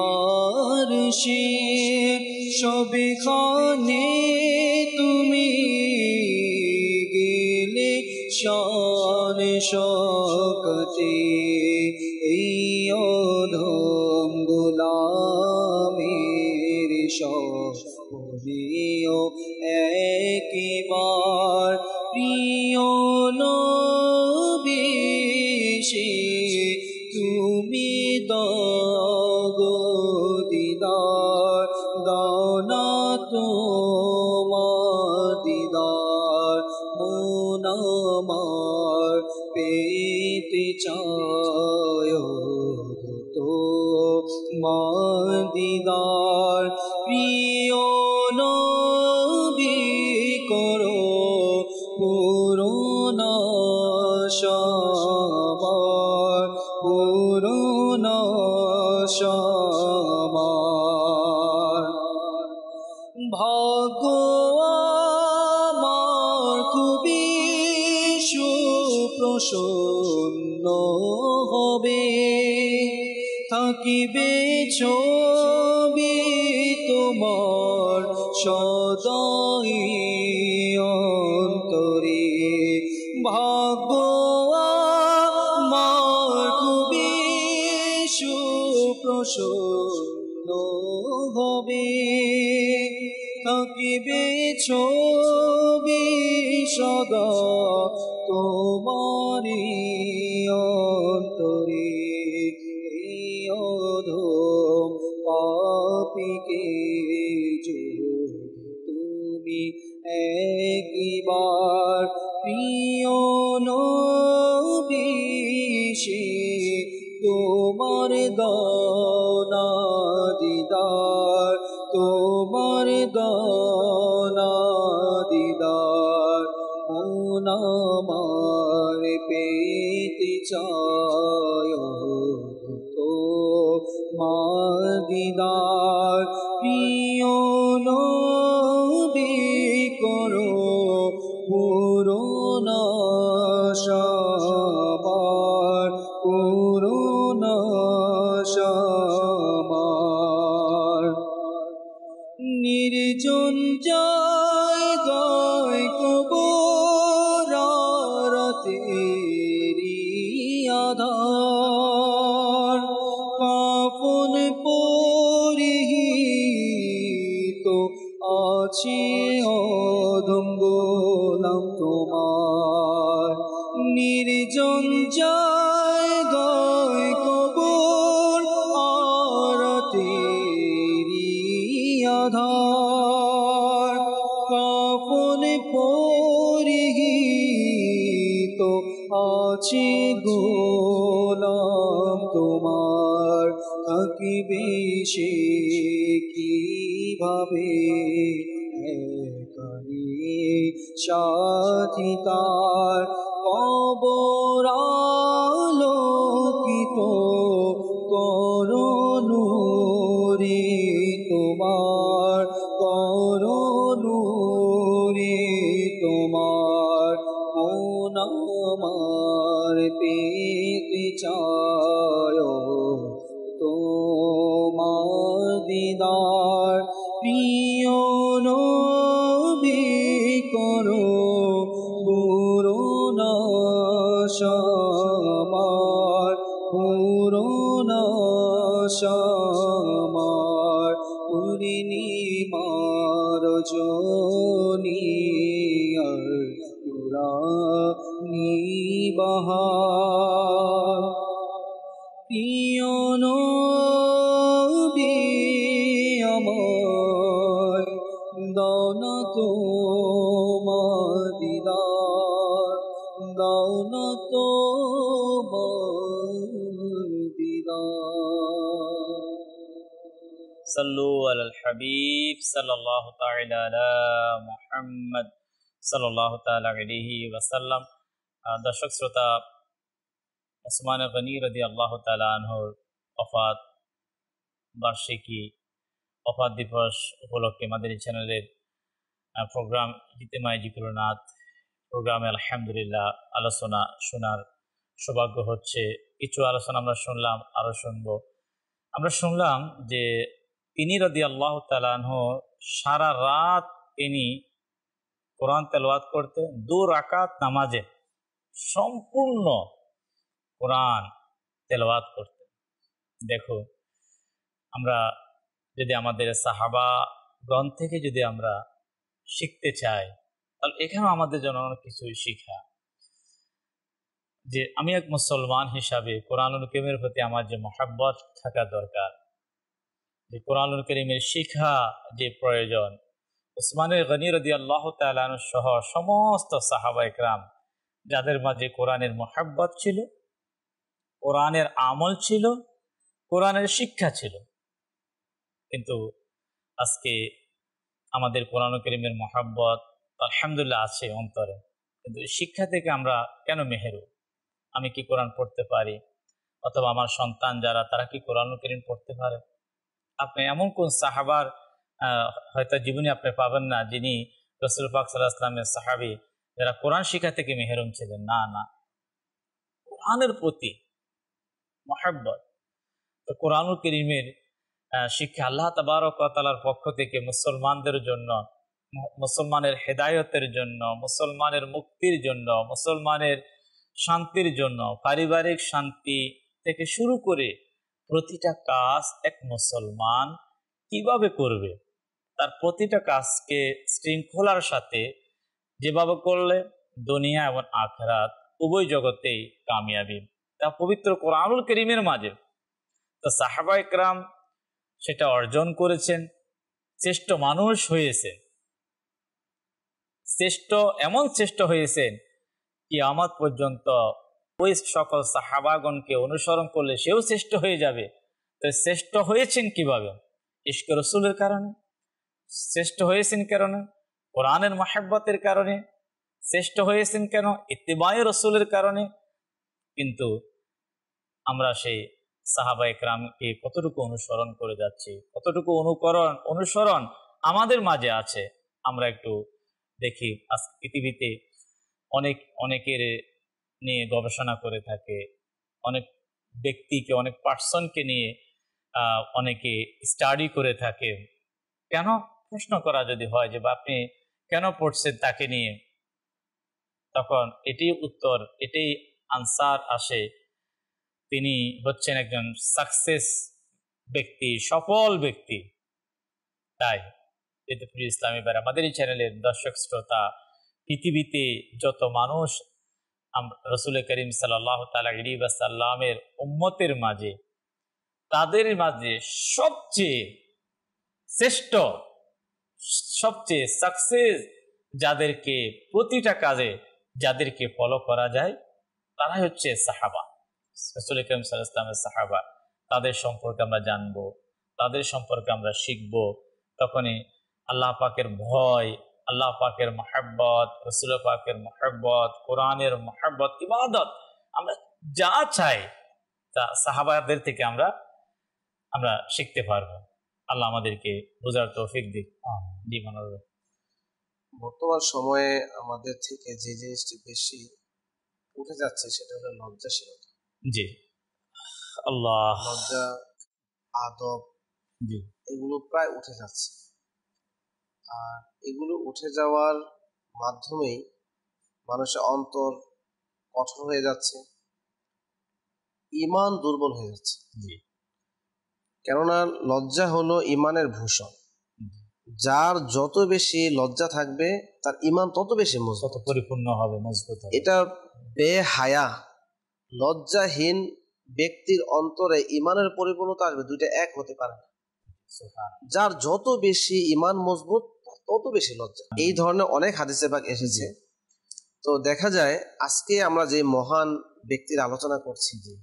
আরশি সবিখানে তুমি গেলে শান শান গো 的 সাল্লাহ দর্শক শ্রোতা ওসমান গনি রদি আল্লাহ তালাহর অফাত বার্ষিকী অফাত দিবস উপলক্ষে মাদারী চ্যানেলের প্রোগ্রাম হিতেমায় জিকুরনাথ প্রোগ্রামে আলহামদুলিল্লাহ আলোচনা শোনার সৌভাগ্য হচ্ছে কিছু আলোচনা আমরা শুনলাম আরও শুনব আমরা শুনলাম যে তিনি রদি আল্লাহ তালাহ সারা রাত তিনি কোরআন তেলাওয়াত করতে দু রাকাত নামাজে সম্পূর্ণ কোরআন তেলাওয়াত করতে দেখো আমরা যদি আমাদের সাহাবা গ্রন্থ থেকে যদি আমরা শিখতে চাই তাহলে এখানে আমাদের জন্য অনেক কিছুই শিখা যে আমি এক মুসলমান হিসাবে কোরআনুল করিমের প্রতি আমার যে মহাব্বত থাকা দরকার যে কোরআনুল করিমের শিখা যে প্রয়োজন উসমানের গনি রদি আল্লাহ তালু সহ সমস্ত সাহাবা ইকরাম যাদের মাঝে কোরআনের মোহাব্বত ছিল কোরআনের আমল ছিল কোরআনের শিক্ষা ছিল কিন্তু আজকে আমাদের কোরআন করিমের মহাব্বত আলহামদুল্লাহ আছে অন্তরে কিন্তু শিক্ষা থেকে আমরা কেন মেহেরু আমি কি কোরআন পড়তে পারি অথবা আমার সন্তান যারা তারা কি কোরআন করিম পড়তে পারে আপনি এমন কোন সাহাবার হয়তো জীবনে আপনি পাবেন না যিনি রসুল পাক সাল্লাহ সাহাবি যারা কোরআন শিক্ষা থেকে মেহরুম ছিলেন না না কোরআনের প্রতি মহাব্বত তো কোরআনুল করিমের শিক্ষা আল্লাহ তাবারকতালার পক্ষ থেকে মুসলমানদের জন্য মুসলমানের হেদায়তের জন্য মুসলমানের মুক্তির জন্য মুসলমানের শান্তির জন্য পারিবারিক শান্তি থেকে শুরু করে প্রতিটা কাজ এক মুসলমান কিভাবে করবে তার প্রতিটা কাজকে শৃঙ্খলার সাথে যেভাবে করলে দুনিয়া এবং আখরাত উভয় জগতেই কামিয়াবি তা পবিত্র কোরআনুল করিমের মাঝে তা সাহাবা ইকরাম সেটা অর্জন করেছেন শ্রেষ্ঠ মানুষ হয়েছে শ্রেষ্ঠ এমন শ্রেষ্ঠ হয়েছেন কি আমার পর্যন্ত ওই সকল সাহাবাগণকে অনুসরণ করলে সেও শ্রেষ্ঠ হয়ে যাবে তো শ্রেষ্ঠ হয়েছেন কিভাবে ইস্ক রসুলের কারণে শ্রেষ্ঠ হয়েছেন কারণে কোরআনের মাহাব্বতের কারণে শ্রেষ্ঠ হয়েছেন কেন ইত্তিবায় রসুলের কারণে কিন্তু আমরা সেই সাহাবা একরামকে কতটুকু অনুসরণ করে যাচ্ছি কতটুকু অনুকরণ অনুসরণ আমাদের মাঝে আছে আমরা একটু দেখি আজ পৃথিবীতে অনেক অনেকের নিয়ে গবেষণা করে থাকে অনেক ব্যক্তিকে অনেক পার্সনকে নিয়ে অনেকে স্টাডি করে থাকে কেন প্রশ্ন করা যদি হয় যে আপনি কেন পড়ছেন তাকে নিয়ে তখন এটি উত্তর এটি আনসার আসে তিনি হচ্ছেন একজন সাকসেস ব্যক্তি সফল ব্যক্তি তাই এতে প্রিয় ইসলামী আমাদের এই চ্যানেলের দর্শক শ্রোতা পৃথিবীতে যত মানুষ রসুল করিম সাল্লাহ তালা উম্মতের মাঝে তাদের মাঝে সবচেয়ে শ্রেষ্ঠ সবচেয়ে সাকসেস যাদেরকে প্রতিটা কাজে যাদেরকে ফলো করা যায় তারাই হচ্ছে সাহাবা রসুল ইকরম সাহাবা তাদের সম্পর্কে আমরা জানব তাদের সম্পর্কে আমরা শিখব তখনই আল্লাহ পাকের ভয় আল্লাহ পাকের মহাব্বত রসুল পাকের মহাব্বত কোরআনের মহাব্বত ইবাদত আমরা যা চাই তা সাহাবাদের থেকে আমরা আমরা শিখতে পারবো আল্লাহ আমাদেরকে বোঝার তৌফিক দিক বর্তমান সময়ে আমাদের থেকে যে জিনিসটি বেশি উঠে যাচ্ছে সেটা হলো লজ্জাশীলতা জি আল্লাহ লজ্জা আদব জি এগুলো প্রায় উঠে যাচ্ছে আর এগুলো উঠে যাওয়ার মাধ্যমেই মানুষের অন্তর কঠোর হয়ে যাচ্ছে ইমান দুর্বল হয়ে যাচ্ছে জি কেননা লজ্জা হলো ইমানের ভূষণ যার যত বেশি লজ্জা থাকবে তার ইমান তত বেশি মজবুত পরিপূর্ণ হবে মজবুত এটা বেহায়া লজ্জাহীন ব্যক্তির অন্তরে ইমানের পরিপূর্ণতা আসবে দুইটা এক হতে পারে না যার যত বেশি ইমান মজবুত তত বেশি লজ্জা এই ধরনের অনেক হাদিসে বাক এসেছে তো দেখা যায় আজকে আমরা যে মহান ব্যক্তির আলোচনা করছি যে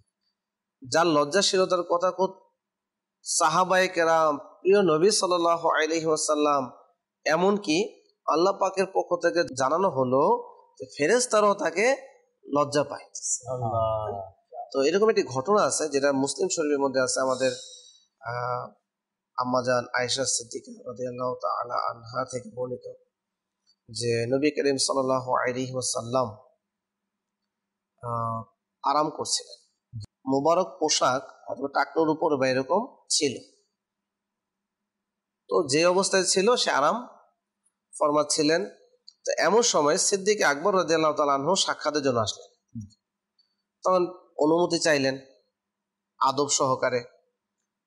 যার লজ্জাশীলতার কথা সাহাবাই কেরাম প্রিয় নবী সাল্লাহ আলহিহাসাল্লাম এমনকি আল্লাহ পাকের পক্ষ থেকে জানানো হলো যে ফেরেস্তারাও তাকে লজ্জা পায় তো এরকম একটি ঘটনা আছে যেটা মুসলিম শরীরের মধ্যে আছে আমাদের আম্মাজান আয়েশা সিদ্দিকা রাদিয়াল্লাহু তাআলা আনহা থেকে বর্ণিত যে নবী করিম সাল্লাল্লাহু আলাইহি ওয়াসাল্লাম আরাম করছিলেন মোবারক পোশাক অথবা টাকনোর উপর বা এরকম ছিল তো যে অবস্থায় ছিল সে আরাম ছিলেন তো এমন সময় সিদ্দিক আকবর রাজি আল্লাহ তালাহ সাক্ষাতের জন্য আসলেন তখন অনুমতি চাইলেন আদব সহকারে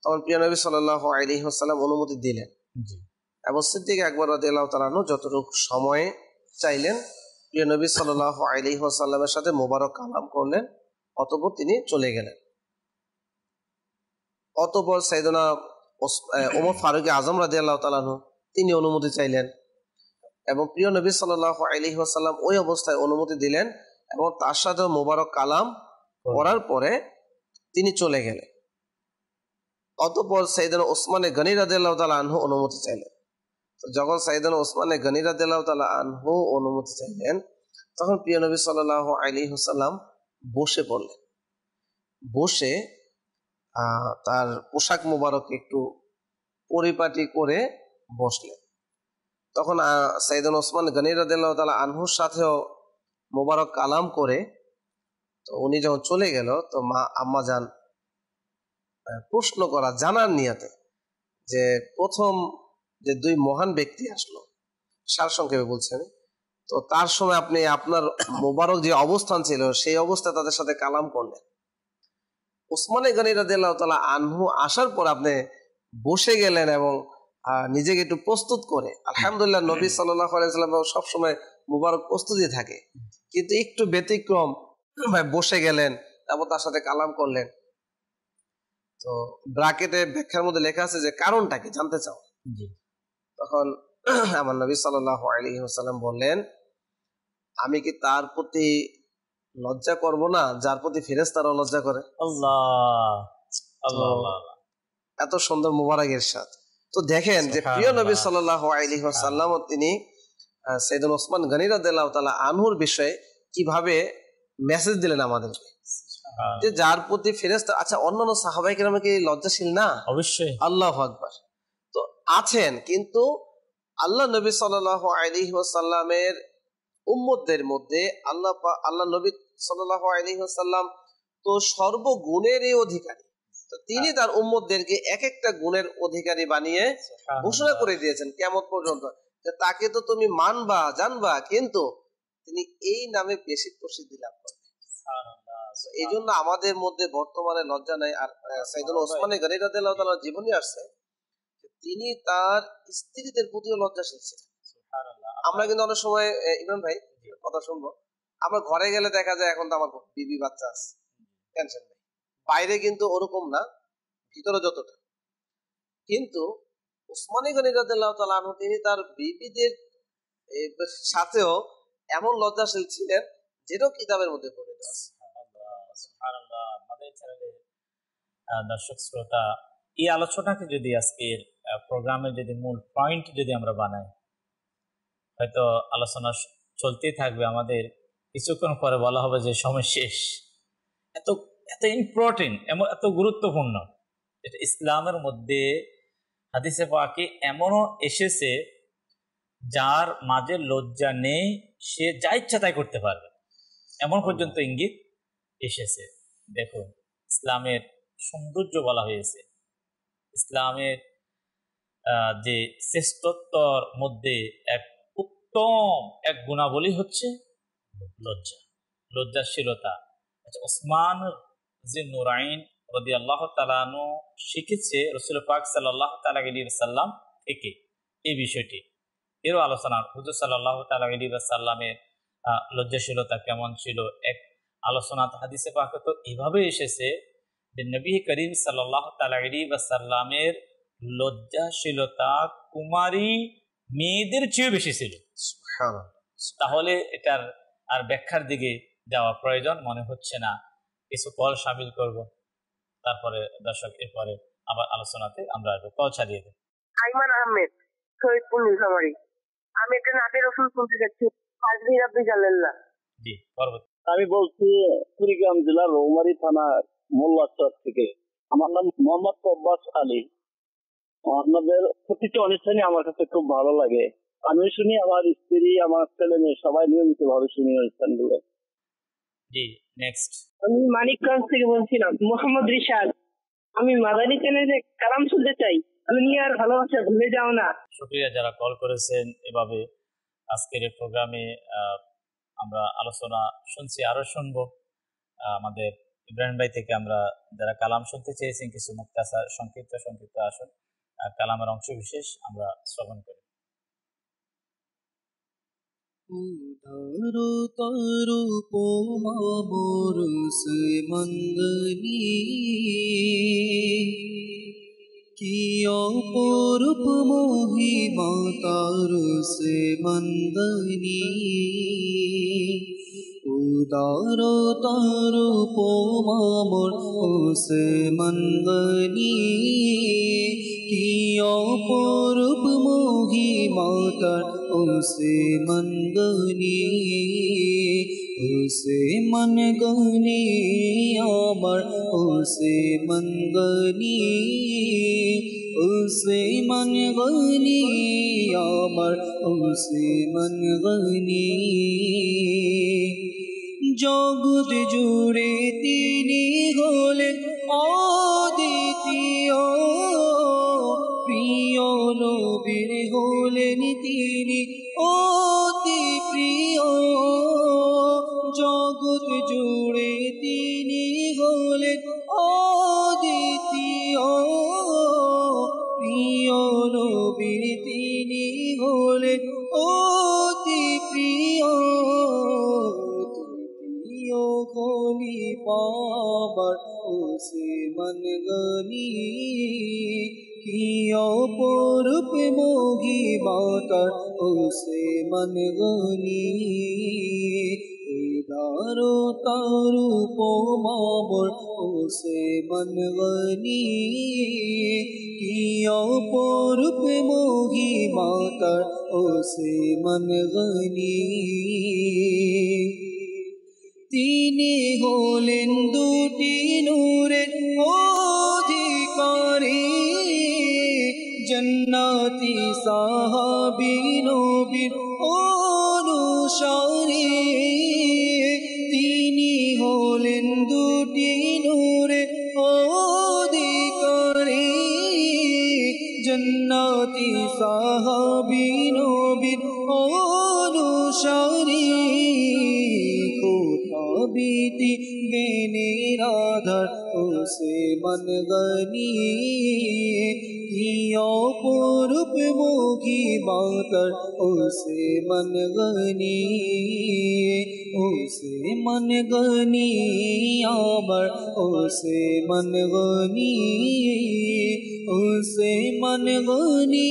তখন প্রিয়নবী সাল্লাহ আলিহাসাল্লাম অনুমতি দিলেন এবং সিদ্দিক আকবর রাজি আল্লাহ যতটুকু সময়ে চাইলেন প্রিয়নবী সাল্লাহ আলিহাসাল্লামের সাথে মোবারক কালাম করলেন অতপর তিনি চলে গেলেন অতপর সাইদনা ওমর ফারুক আজম রাজি আল্লাহ তালাহ তিনি অনুমতি চাইলেন এবং প্রিয় নবী সাল্লাহ আলি আসাল্লাম ওই অবস্থায় অনুমতি দিলেন এবং তার সাথে মোবারক কালাম করার পরে তিনি চলে গেলেন অতপর সাইদান ওসমানে গনি রাজিয়াল্লাহ তালা আনহু অনুমতি চাইলেন যখন সাইদান ওসমানে গনি রাজিয়াল্লাহ তালা আনহু অনুমতি চাইলেন তখন প্রিয় নবী সাল্লাহ আলী হুসাল্লাম বসে পড়লেন বসে তার পোশাক মোবারক একটু পরিপাটি করে বসলেন তখন সাইদুল ওসমান গনির তালা আনহুর সাথেও মোবারক কালাম করে তো উনি যখন চলে গেল তো মা আম্মা যান প্রশ্ন করা জানার নিয়াতে যে প্রথম যে দুই মহান ব্যক্তি আসলো সার সংক্ষেপে বলছেন তো তার সময় আপনি আপনার মোবারক যে অবস্থান ছিল সেই অবস্থায় তাদের সাথে কালাম করলেন ওসমানে গানি রাজিয়াল্লাহ তালা আনহু আসার পর আপনি বসে গেলেন এবং নিজেকে একটু প্রস্তুত করে আলহামদুলিল্লাহ নবী সাল্লাম আলাইসাল্লাম সবসময় মুবারক প্রস্তুতি থাকে কিন্তু একটু ব্যতিক্রম বসে গেলেন তারপর তার সাথে কালাম করলেন তো ব্রাকেটে ব্যাখ্যার মধ্যে লেখা আছে যে কারণটা কি জানতে চাও তখন আমার নবী সাল্লাহ আলী সাল্লাম বললেন আমি কি তার প্রতি লজ্জা করব না যার প্রতি ফেরেস তারা লজ্জা করে এত সুন্দর মোবারকের সাথ তো দেখেন যে প্রিয় নবী সাল্লাহ আলী সাল্লাম তিনি সৈদুল ওসমান গনির তালা আনহুর বিষয়ে কিভাবে মেসেজ দিলেন আমাদেরকে যে যার প্রতি ফেরেস আচ্ছা অন্যান্য সাহাবাই কেরামে কি লজ্জাশীল না অবশ্যই আল্লাহ আকবার তো আছেন কিন্তু আল্লাহ নবী সাল্লাহ আলী সাল্লামের উম্মতদের মধ্যে আল্লাহ আল্লাহ নবী সাল্লাহ আলহিহাসাল্লাম তো সর্বগুণেরই অধিকারী তিনি হ্যাঁ। তার উম্মতদেরকে এক একটা গুণের অধিকারী বানিয়ে ঘোষণা করে দিয়েছেন কেমন পর্যন্ত তাকে তো তুমি মানবা জানবা কিন্তু তিনি এই নামে বেশি প্রসিদ্ধি লাভ করবে এই জন্য আমাদের মধ্যে বর্তমানে লজ্জা নাই আর সাইদুল ওসমানের গরিব জীবনী আসছে তিনি তার স্ত্রীদের প্রতিও লজ্জাশীল ছিলেন আমরা কিন্তু অনেক সময় ইমরান ভাই কথা শুনবো আমরা ঘরে গেলে দেখা যায় এখন তো আমার বিবি বাচ্চা আছে টেনশন নেই বাইরে কিন্তু ওরকম না ভিতরে যতটা কিন্তু উসমানী গনি তিনি তার বিবিদের সাথেও এমন লজ্জাশীল ছিলেন যেটা কিতাবের মধ্যে পড়িত আছে দর্শক শ্রোতা এই আলোচনাকে যদি আজকের প্রোগ্রামের যদি মূল পয়েন্ট যদি আমরা বানাই হয়তো আলোচনা চলতেই থাকবে আমাদের কিছুক্ষণ পরে বলা হবে যে সময় শেষ এত এত ইম্পর্টেন্ট এমন এত গুরুত্বপূর্ণ এটা ইসলামের মধ্যে হাদিসে পাকে এমনও এসেছে যার মাঝে লজ্জা নেই সে যা ইচ্ছা তাই করতে পারবে এমন পর্যন্ত ইঙ্গিত এসেছে দেখুন ইসলামের সৌন্দর্য বলা হয়েছে ইসলামের যে শ্রেষ্ঠত্বর মধ্যে এক উত্তম এক গুণাবলী হচ্ছে লজ্জা লজ্জাশীলতা আচ্ছা ওসমান জিন নুরাইন রদি আল্লাহ শিখেছে রসুল পাক সাল্লাহ থেকে এই বিষয়টি এরও আলোচনা হুজুর সাল্লাহ লজ্জাশীলতা কেমন ছিল এক আলোচনা হাদিসে পাকে তো এভাবে এসেছে যে নবী করিম সাল্লাহ তালাগিলিবাসাল্লামের লজ্জাশীলতা কুমারী মেয়েদের চেয়ে বেশি ছিল তাহলে এটার আর ব্যাখ্যার দিকে যাওয়া প্রয়োজন মনে হচ্ছে না কিছু কল সামিল করব তারপরে দর্শক এরপরে আবার আলোচনাতে আমরা কল ছাড়িয়ে দেব আইমান আহমেদ আমি একটা নাটের ওষুধ শুনতে যাচ্ছি ফাজলি রাব্বি জি পরবর্তী আমি বলছি কুড়িগ্রাম জেলার রৌমারি থানার মোল্লাচর থেকে আমার নাম মোহাম্মদ কব্বাস আলী আপনাদের প্রতিটা অনুষ্ঠানই আমার কাছে খুব ভালো লাগে আমি শুনি আমার স্ত্রী আমার ছেলে মেয়ে সবাই নিয়মিত ভাবে শুনি অনুষ্ঠান গুলো আমি মানিকগঞ্জ থেকে বলছিলাম মোহাম্মদ রিশাদ আমি মাদানি চ্যানেলে কালাম শুনতে চাই আর ভালোবাসা ভুলে যাও না শুক্রিয়া যারা কল করেছেন এভাবে আজকের প্রোগ্রামে আমরা আলোচনা শুনছি আরো শুনবো আমাদের ইব্রাহিম ভাই থেকে আমরা যারা কালাম শুনতে চেয়েছেন কিছু মুক্তাসার সংক্ষিপ্ত সংক্ষিপ্ত আসন কালামের অংশ বিশেষ আমরা শ্রবণ করি ধরো তরু পোমা বরুষ মঙ্গলি মন্দনি উদার তরু পোমা বরুষ মন্দনী কি অপরূপ মহিমতার ওসে মন গনি ওসে মন গনি আমার ওসে মন গনি ওসে মন গনি আমার ওসে মন গনি জগৎ জুড়ে ওপর মোগি মাতা ওসে মন গনি দারো তারু পোমাবর ওসে মন গনি ওপর মোগি মাতা ওসে মন গনি তিনি হলেন দুটি নূরের অধিকারী জন্নতি সাহাবি নবীর অনুসারী তিনি হলেন দুটি নূরে অধিকারী জন্নতি সাহাবি নবীর অনুসারী بین ارادہ اسے من گنی کیوں پورپ وہ کی باتر اسے من گنی اسے من غنی آبر اسے من غنی اسے من غنی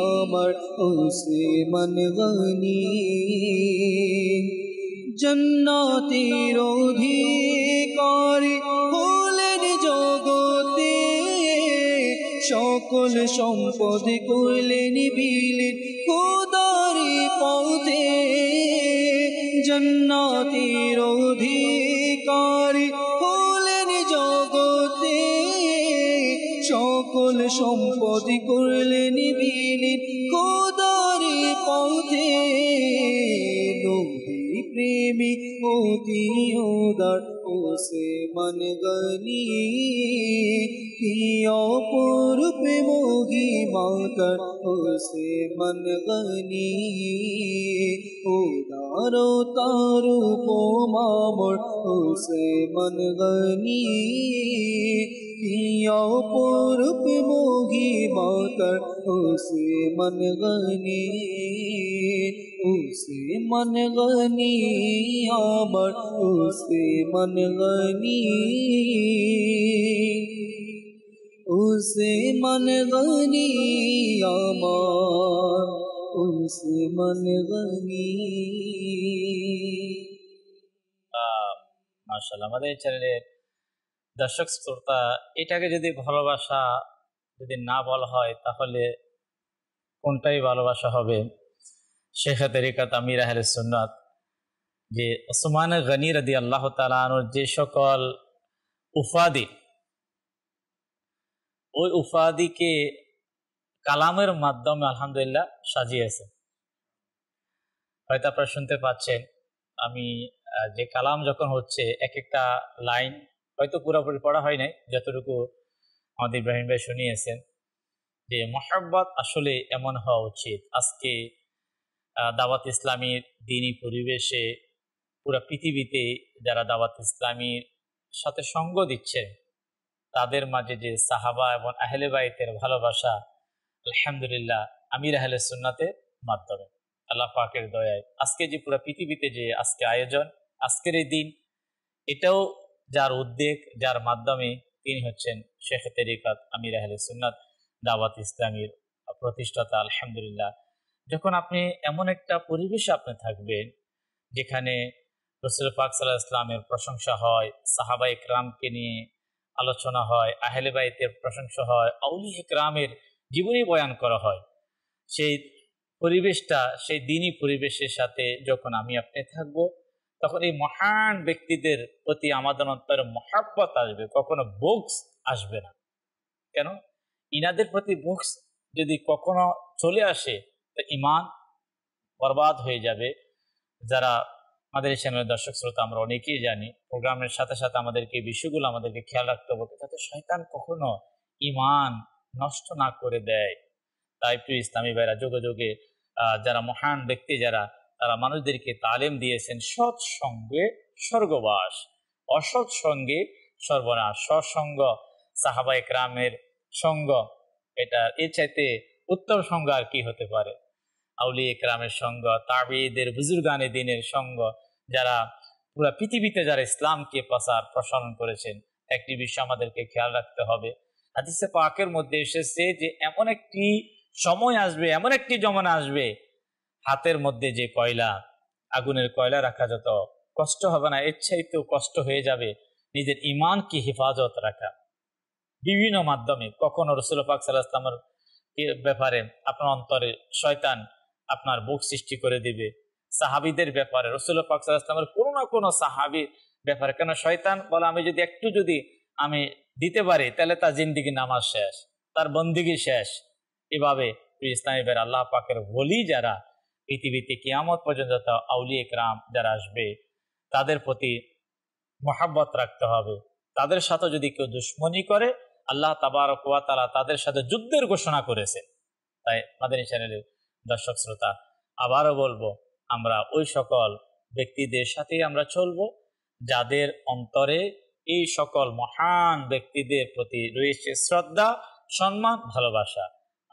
آبر اسے من گنی জন্নতির অধিকারী হলেন জগতে সকল সম্পদ করলেন বিলীন খোদারি পৌঁছে জন্নতির অধিকারী হলেন জগতে সকল সম্পদ করলেন موتی ادر اسے منگنی کیوں پور میں مودی ماں دسے منگنی ادارو پو مامر اسے گنی پورپ موغی موتر اسے من گنی اسے من گنی آمر اسے من گنی اسے من گنی آما اسے من گنیشا اللہ چل رہے দর্শক শ্রোতা এটাকে যদি ভালোবাসা যদি না বলা হয় তাহলে কোনটাই ভালোবাসা হবে শেখ তরিকাত আমির আহ সুন্নাত যে ওসমান গনির রদি আল্লাহ তালানোর যে সকল উফাদি ওই উফাদিকে কালামের মাধ্যমে আলহামদুলিল্লাহ সাজিয়েছে হয়তো আপনারা শুনতে পাচ্ছেন আমি যে কালাম যখন হচ্ছে এক একটা লাইন হয়তো পুরোপুরি পড়া হয় নাই যতটুকু আমাদের ইব্রাহিম ভাই শুনিয়েছেন যে মোহাব্বত আসলে এমন হওয়া উচিত আজকে দাওয়াত ইসলামীর দিনী পরিবেশে পুরা পৃথিবীতে যারা দাওয়াত ইসলামীর সাথে সঙ্গ দিচ্ছে তাদের মাঝে যে সাহাবা এবং আহলে বাইতের ভালোবাসা আলহামদুলিল্লাহ আমির আহলে সুন্নাতে মাধ্যমে আল্লাহ পাকের দয়ায় আজকে যে পুরা পৃথিবীতে যে আজকে আয়োজন আজকের এই দিন এটাও যার উদ্বেগ যার মাধ্যমে তিনি হচ্ছেন শেখ তেরিকাত আমির আহলে সুন্নাত দাওয়াত ইসলামের প্রতিষ্ঠাতা আলহামদুলিল্লাহ যখন আপনি এমন একটা পরিবেশে আপনি থাকবেন যেখানে রসুল পাক সাল্লাহ ইসলামের প্রশংসা হয় সাহাবা ইকরামকে নিয়ে আলোচনা হয় আহলে বাইতের প্রশংসা হয় আউলি ইকরামের জীবনী বয়ান করা হয় সেই পরিবেশটা সেই দিনই পরিবেশের সাথে যখন আমি আপনি থাকবো তখন এই মহান ব্যক্তিদের প্রতি আমাদের অন্তরে মহাব্বত আসবে কখনো বুকস আসবে না কেন ইনাদের প্রতি বুকস যদি কখনো চলে আসে তো ইমান বরবাদ হয়ে যাবে যারা আমাদের এই চ্যানেলের দর্শক শ্রোতা আমরা অনেকেই জানি প্রোগ্রামের সাথে সাথে আমাদেরকে বিষয়গুলো আমাদেরকে খেয়াল রাখতে হবে তাতে শয়তান কখনো ইমান নষ্ট না করে দেয় তাই প্রিয় ইসলামী ভাইরা যোগাযোগে যারা মহান ব্যক্তি যারা তারা মানুষদেরকে তালিম দিয়েছেন সৎ সঙ্গে স্বর্গবাস অসৎ সঙ্গে সর্বনাশ সৎসঙ্গ সাহাবা একরামের সঙ্গ এটা এর চাইতে উত্তম সঙ্গ আর কি হতে পারে আউলি একরামের সঙ্গ তাবিদের বুজুর্গানে দিনের সঙ্গ যারা পুরা পৃথিবীতে যারা ইসলামকে প্রসার প্রসারণ করেছেন একটি বিষয় আমাদেরকে খেয়াল রাখতে হবে হাদিসে পাকের মধ্যে এসেছে যে এমন একটি সময় আসবে এমন একটি জমানা আসবে হাতের মধ্যে যে কয়লা আগুনের কয়লা রাখা যত কষ্ট হবে না ইচ্ছাইতেও কষ্ট হয়ে যাবে নিজের ইমানকে হেফাজত রাখা বিভিন্ন মাধ্যমে কখনো রসুল পাক সাল্লাহামের ব্যাপারে আপনার অন্তরে শয়তান আপনার বুক সৃষ্টি করে দিবে সাহাবিদের ব্যাপারে রসুল পাক সাল্লাহামের কোনো না কোনো সাহাবির ব্যাপারে কেন শয়তান বলে আমি যদি একটু যদি আমি দিতে পারি তাহলে তার জিন্দিগি নামাজ শেষ তার বন্দিগি শেষ এভাবে ইসলামী বের আল্লাহ পাকের বলি যারা পৃথিবীতে কিয়ামত পর্যন্ত আউলি একরাম যারা আসবে তাদের প্রতি মহাব্বত রাখতে হবে তাদের সাথে যদি কেউ দুশ্মনী করে আল্লাহ তাবারকুয়া তারা তাদের সাথে যুদ্ধের ঘোষণা করেছে তাই মাদানী চ্যানেলের দর্শক শ্রোতা আবারও বলবো আমরা ওই সকল ব্যক্তিদের সাথে আমরা চলবো যাদের অন্তরে এই সকল মহান ব্যক্তিদের প্রতি রয়েছে শ্রদ্ধা সম্মান ভালোবাসা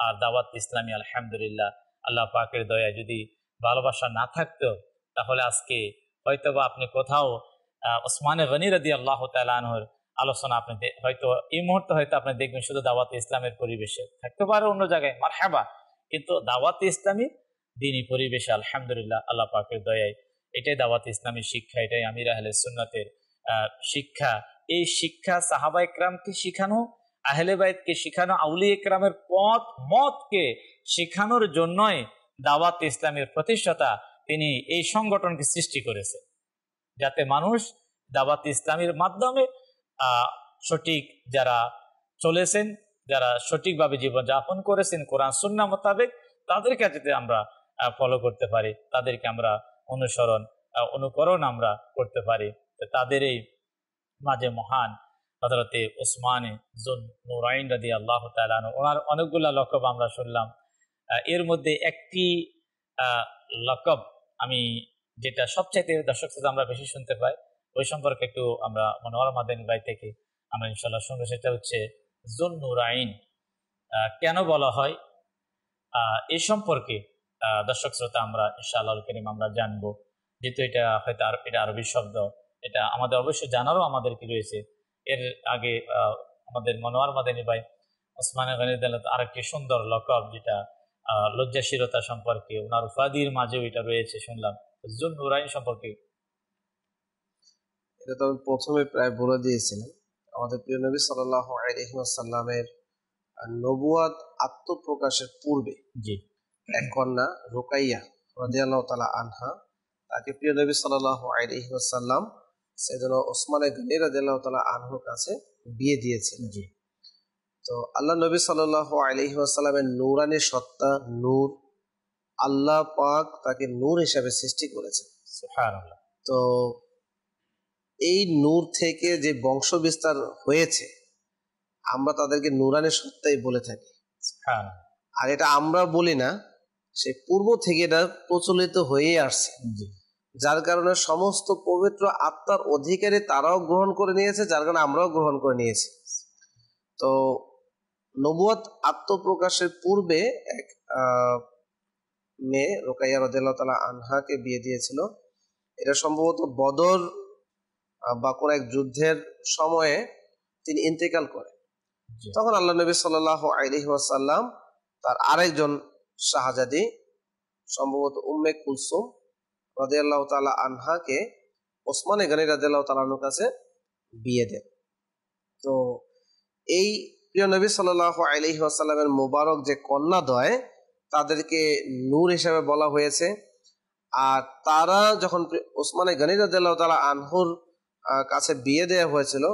আর দাওয়াত ইসলামী আলহামদুলিল্লাহ আল্লাহ পাকের দয়া যদি ভালোবাসা না থাকতো তাহলে আজকে হয়তোবা আপনি কোথাও ওসমানে গনি রদি আল্লাহ তালহর আলোচনা আপনি হয়তো এই মুহূর্তে হয়তো আপনি দেখবেন শুধু দাওয়াত ইসলামের পরিবেশে থাকতে পারে অন্য জায়গায় মার হ্যাঁ কিন্তু দাওয়াত ইসলামী দিনই পরিবেশে আলহামদুলিল্লাহ আল্লাহ পাকের দয়ায় এটাই দাওয়াত ইসলামের শিক্ষা এটাই আমির আহলে সুন্নাতের শিক্ষা এই শিক্ষা সাহাবা ইকরামকে শিখানো আহলে শিখানো আউলি একরামের পথ মতকে শিখানোর জন্যই দাওয়াত ইসলামের প্রতিষ্ঠাতা তিনি এই সংগঠনকে সৃষ্টি করেছে যাতে মানুষ দাওয়াত ইসলামের মাধ্যমে সঠিক যারা চলেছেন যারা সঠিকভাবে জীবনযাপন করেছেন কোরআন সুন্না মোতাবেক তাদের যাতে আমরা ফলো করতে পারি তাদেরকে আমরা অনুসরণ অনুকরণ আমরা করতে পারি তাদের এই মাঝে মহান হজরতে ওসমানে জুন নুরাইন রাদি আল্লাহ তালানো ওনার অনেকগুলো লকব আমরা শুনলাম এর মধ্যে একটি লকব আমি যেটা সবচাইতে দর্শক সাথে আমরা বেশি শুনতে পাই ওই সম্পর্কে একটু আমরা মনোহর মাদানী ভাই থেকে আমরা ইনশাল্লাহ শুনবো সেটা হচ্ছে জুন নুরাইন কেন বলা হয় এ সম্পর্কে দর্শক শ্রোতা আমরা ইনশাআল্লাহ করিম আমরা জানবো যেহেতু এটা হয়তো আর এটা আরবি শব্দ এটা আমাদের অবশ্যই জানারও আমাদেরকে রয়েছে এর আগে আমাদের মনোয়ার মাদানী ভাই ওসমান গনিদালত আর একটি সুন্দর লকব যেটা লজ্জাশীলতা সম্পর্কে ওনার উপাধির মাঝেও এটা রয়েছে শুনলাম জুন নুরাইন সম্পর্কে এটা তো আমি প্রথমে প্রায় বলে দিয়েছিলাম আমাদের প্রিয় নবী সাল্লাহ আলহিমাসাল্লামের নবুয়াদ আত্মপ্রকাশের পূর্বে জি এক কন্যা রোকাইয়া রাজিয়াল্লাহ তালা আনহা তাকে প্রিয় নবী সাল্লাহ আলহিমাসাল্লাম সেজন্য ওসমানে গনি তালা আনহুর কাছে বিয়ে দিয়েছেন জি তো আল্লাহ নবী সাল্লাহ আলহিহাসাল্লামের নূরানি সত্তা নূর আল্লাহ পাক তাকে নূর হিসাবে সৃষ্টি করেছে তো এই নূর থেকে যে বংশ বিস্তার হয়েছে আমরা তাদেরকে নূরানি সত্তাই বলে থাকি আর এটা আমরা বলি না সে পূর্ব থেকে এটা প্রচলিত হয়ে আসছে যার কারণে সমস্ত পবিত্র আত্মার অধিকারী তারাও গ্রহণ করে নিয়েছে যার কারণে আমরাও গ্রহণ করে নিয়েছি তো নবুয় আত্মপ্রকাশের পূর্বে এক মেয়ে রোকাইয়া রদেল্লা তালা আনহাকে বিয়ে দিয়েছিল এটা সম্ভবত বদর বা কোনো এক যুদ্ধের সময়ে তিনি ইন্তেকাল করে তখন আল্লাহ নবী সাল্লাহ আলহিহাসাল্লাম তার আরেকজন শাহজাদি সম্ভবত উম্মে কুলসুম রাজিয়াল্লাহ আনহাকে ওসমান গানি রাজিয়াল্লাহ কাছে বিয়ে দেন তো এই প্রিয় নবী সাল্লাহ আলহি আসাল্লামের মোবারক যে কন্যাদয় তাদেরকে নূর হিসাবে বলা হয়েছে আর তারা যখন ওসমানে গানি রাজিয়াল্লাহ তালা আনহুর কাছে বিয়ে দেওয়া হয়েছিল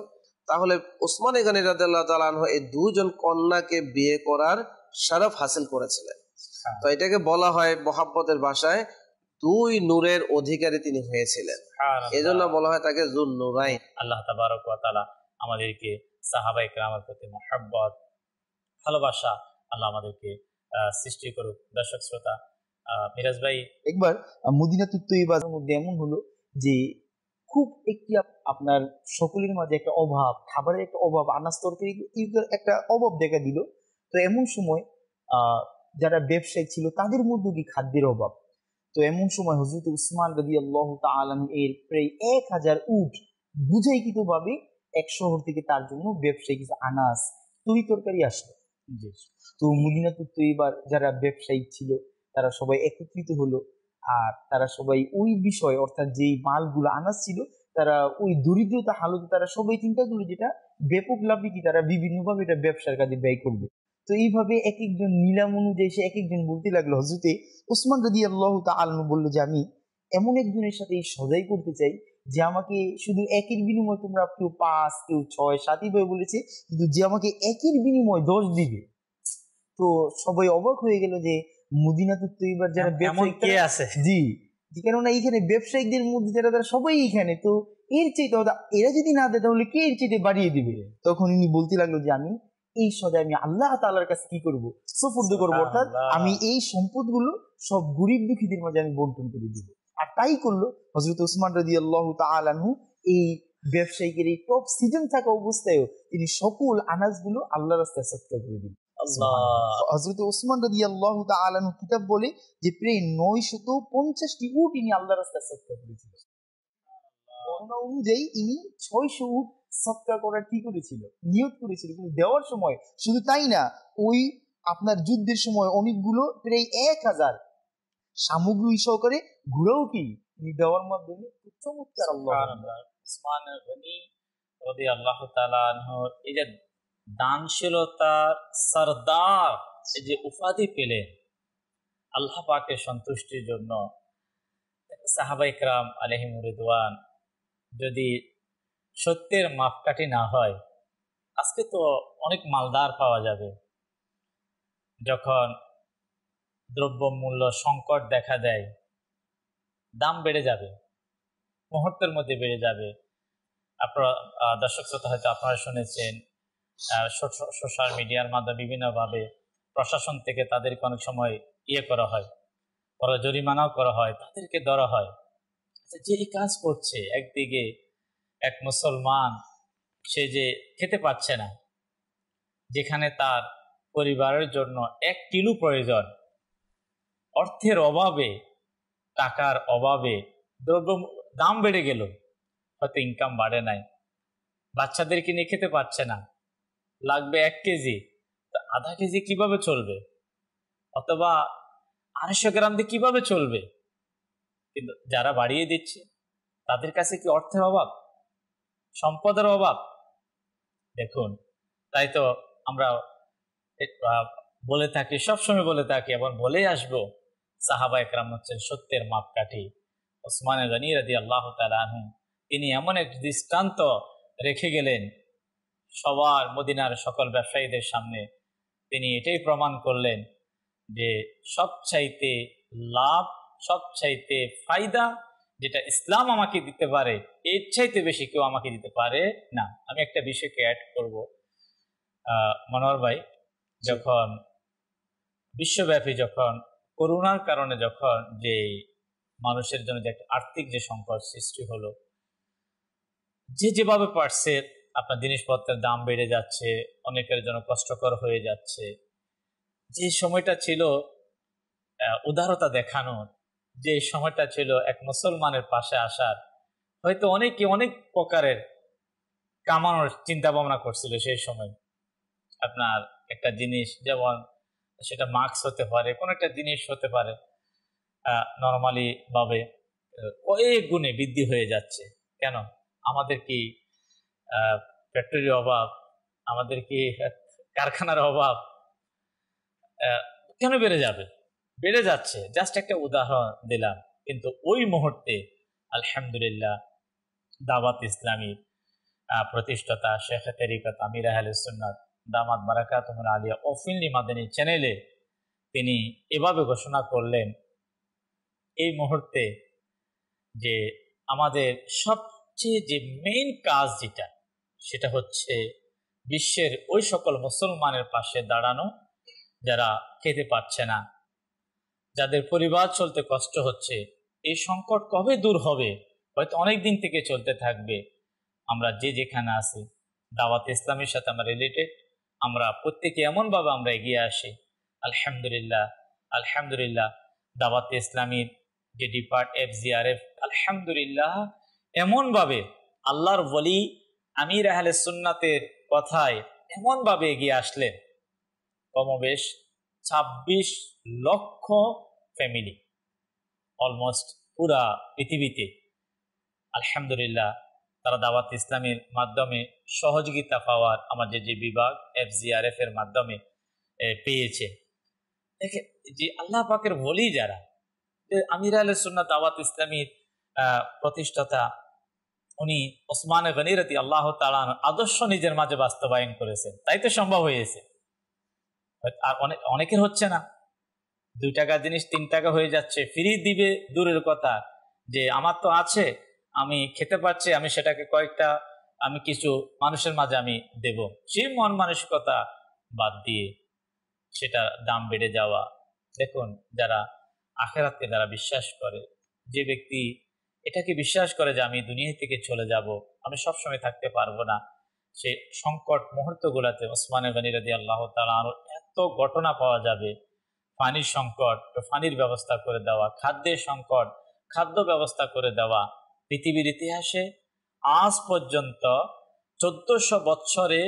তাহলে ওসমান গানি রাজিয়াল্লাহ তালা আনহু এই দুজন কন্যাকে বিয়ে করার শরফ হাসিল করেছিলেন হ্যাঁ। তো এটাকে বলা হয় মোহাম্মতের ভাষায় দুই নূরের অধিকারী তিনি হয়েছিলেন এজন্য বলা হয় তাকে জুন নুরাই আল্লাহ তাবারক তালা আমাদেরকে সাহাবাই কালামের প্রতি মোহাব্বত ভালোবাসা আল্লাহ আমাদেরকে সৃষ্টি করুক দর্শক শ্রোতা মিরাজ ভাই একবার মদিনা তুত্তইবার মধ্যে এমন হলো যে খুব একটি আপনার সকলের মাঝে একটা অভাব খাবারের একটা অভাব আনাজ তরকারি একটা অভাব দেখা দিল তো এমন সময় যারা ব্যবসায়ী ছিল তাদের মধ্যে কি খাদ্যের অভাব তো এমন সময় হজরত উসমান রদি আল্লাহ তালাম এর প্রায় এক হাজার উঠ ভাবে এক শহর থেকে তার জন্য ব্যবসায়ী কিছু আনাজ তরি তরকারি আসলো তো মুদিনা তো এবার যারা ব্যবসায়ী ছিল তারা সবাই একত্রিত হলো আর তারা সবাই ওই বিষয় অর্থাৎ যেই মালগুলো আনাজ ছিল তারা ওই দরিদ্রতা হালতে তারা সবাই চিন্তা করলো যেটা ব্যাপক লাভে কি তারা বিভিন্নভাবে এটা ব্যবসার কাজে ব্যয় করবে তো এইভাবে এক একজন নিলাম অনুযায়ী সে এক একজন বলতে লাগলো হজরতে ওসমান রদি আল্লাহ তা আলমা বললো যে আমি এমন একজনের সাথে সজাই করতে চাই যে আমাকে শুধু একের বিনিময় তোমরা কেউ পাঁচ কেউ ছয় সাতই ভাবে বলেছে কিন্তু যে আমাকে একের বিনিময় দশ দিবে তো সবাই অবাক হয়ে গেল যে মদিনাতে তো এবার যারা কে আছে জি কেননা এইখানে ব্যবসায়ীদের মধ্যে যারা তারা সবাই এখানে তো এর চেয়ে এরা যদি না দেয় তাহলে কে এর চেয়ে বাড়িয়ে দিবে তখন ইনি বলতে লাগলো যে আমি এই সদে আমি আল্লাহ তালার কাছে কি করব সুপুর্দ করবো অর্থাৎ আমি এই সম্পদগুলো সব গরিব দুঃখীদের মাঝে আমি বন্টন করে দিব আর তাই করলো হজরত উসমান রাজি আল্লাহ তালু এই ব্যবসায়ীকে এই টপ সিজন থাকা অবস্থায়ও তিনি সকল আনাজগুলো আল্লাহ রাস্তায় সৎকার করে দিন হজরত ওসমান আল্লাহ কিতাব বলে যে প্রায় নয় শত পঞ্চাশটি উট ইনি আল্লাহ রাস্তায় সৎকার করেছিলেন অনুযায়ী ইনি ছয়শ উট সৎকার করার কি করেছিল নিয়োগ করেছিল কিন্তু দেওয়ার সময় শুধু তাই না ওই আপনার যুদ্ধের সময় অনেকগুলো প্রায় এক হাজার সামগ্রী সহকারে ঘুরেও কি দেওয়ার মাধ্যমে চমৎকার দানশীলতার সরদার যে উপাধি পেলেন আল্লাহ পাকের সন্তুষ্টির জন্য সাহাবাইকরাম আলহিম রিদওয়ান যদি সত্যের মাপকাঠি না হয় আজকে তো অনেক মালদার পাওয়া যাবে যখন দ্রব্যমূল্য সংকট দেখা দেয় দাম বেড়ে যাবে মুহূর্তের মধ্যে বেড়ে যাবে আপনারা দর্শক শ্রোতা হয়তো আপনারা শুনেছেন সোশ্যাল মিডিয়ার মাধ্যমে বিভিন্নভাবে প্রশাসন থেকে তাদেরকে অনেক সময় ইয়ে করা হয় বড় জরিমানাও করা হয় তাদেরকে ধরা হয় আচ্ছা, যে এই কাজ করছে একদিকে এক মুসলমান সে যে খেতে পাচ্ছে না যেখানে তার পরিবারের জন্য এক কিলো প্রয়োজন অর্থের অভাবে টাকার অভাবে দ্রব্য দাম বেড়ে গেল হয়তো ইনকাম বাড়ে নাই বাচ্চাদেরকে নিয়ে খেতে পারছে না লাগবে এক কেজি তা আধা কেজি কিভাবে চলবে অথবা আড়াইশো গ্রাম দিয়ে কিভাবে চলবে কিন্তু যারা বাড়িয়ে দিচ্ছে তাদের কাছে কি অর্থের অভাব সম্পদের অভাব দেখুন তাই তো আমরা বলে থাকি সবসময় বলে থাকি এবং বলেই আসবো সাহাবা একরাম হচ্ছেন সত্যের মাপকাঠি ওসমানের রানী রাজি আল্লাহ তালাহ তিনি এমন এক দৃষ্টান্ত রেখে গেলেন সবার মদিনার সকল ব্যবসায়ীদের সামনে তিনি এটাই প্রমাণ করলেন যে সবচাইতে লাভ সবচাইতে ফায়দা যেটা ইসলাম আমাকে দিতে পারে এর চাইতে বেশি কেউ আমাকে দিতে পারে না আমি একটা বিষয়কে অ্যাড করব মনোহর ভাই যখন বিশ্বব্যাপী যখন করোনার কারণে যখন যে মানুষের জন্য যে একটা আর্থিক যে সংকট সৃষ্টি হলো যে যেভাবে পারছে আপনার জিনিসপত্রের দাম বেড়ে যাচ্ছে অনেকের জন্য কষ্টকর হয়ে যাচ্ছে যে সময়টা ছিল উদারতা দেখানোর যে সময়টা ছিল এক মুসলমানের পাশে আসার হয়তো অনেকে অনেক প্রকারের কামানোর চিন্তা ভাবনা করছিল সেই সময় আপনার একটা জিনিস যেমন সেটা মাস্ক হতে পারে কোনো একটা জিনিস হতে পারে নর্মালি ভাবে কয়েক গুণে বৃদ্ধি হয়ে যাচ্ছে কেন আমাদের কি ফ্যাক্টরির অভাব আমাদের কি কারখানার অভাব কেন বেড়ে যাবে বেড়ে যাচ্ছে জাস্ট একটা উদাহরণ দিলাম কিন্তু ওই মুহূর্তে আলহামদুলিল্লাহ দাওয়াত ইসলামী প্রতিষ্ঠাতা শেখ তেরিকত আমির আহলুসন্নাত দামাত বারাকাত আলিয়া অফিনলি মাদানী চ্যানেলে তিনি এভাবে ঘোষণা করলেন এই মুহূর্তে যে আমাদের সবচেয়ে যে মেইন কাজ যেটা সেটা হচ্ছে বিশ্বের ওই সকল মুসলমানের পাশে দাঁড়ানো যারা খেতে পারছে না যাদের পরিবার চলতে কষ্ট হচ্ছে এই সংকট কবে দূর হবে হয়তো অনেক দিন থেকে চলতে থাকবে আমরা যে যেখানে আছি দাওয়াত ইসলামের সাথে আমরা রিলেটেড আমরা প্রত্যেকে এমনভাবে আমরা এগিয়ে আসি আলহামদুলিল্লাহ আলহামদুলিল্লাহ দাওয়াত ইসলামীর যে ডিপার্ট এফ জি আর এফ আলহামদুলিল্লাহ এমনভাবে আল্লাহর বলি আমির আহলে সুন্নাতের কথায় এমনভাবে এগিয়ে আসলেন কমবেশ ছাব্বিশ লক্ষ ফ্যামিলি অলমোস্ট পুরা পৃথিবীতে আলহামদুলিল্লাহ তারা দাওয়াত ইসলামের মাধ্যমে সহযোগিতা পাওয়ার আমাদের যে বিভাগ এফজিআরএফ এর মাধ্যমে পেয়েছে দেখে যে আল্লাহ পাকের বলি যারা আমির আল সুন্না দাওয়াত ইসলামীর প্রতিষ্ঠাতা উনি ওসমান গনিরতি আল্লাহ তালান আদর্শ নিজের মাঝে বাস্তবায়ন করেছেন তাই তো সম্ভব হয়েছে আর অনেক অনেকের হচ্ছে না দুই টাকা জিনিস তিন টাকা হয়ে যাচ্ছে ফ্রি দিবে দূরের কথা যে আমার তো আছে আমি খেতে পারছি আমি সেটাকে কয়েকটা আমি কিছু মানুষের মাঝে আমি দেব সেই মন মানসিকতা বাদ দিয়ে সেটা দাম বেড়ে যাওয়া দেখুন যারা আখেরাতকে যারা বিশ্বাস করে যে ব্যক্তি এটাকে বিশ্বাস করে যে আমি দুনিয়া থেকে চলে যাব আমি সবসময় থাকতে পারবো না সে সংকট মুহূর্তগুলোতে ওসমান গনিরাদি আল্লাহ তালা সমস্ত ঘটনা পাওয়া যাবে পানির সংকট পানির ব্যবস্থা করে দেওয়া খাদ্যের সংকট খাদ্য ব্যবস্থা করে দেওয়া পৃথিবীর ইতিহাসে আজ পর্যন্ত চোদ্দশো বৎসরে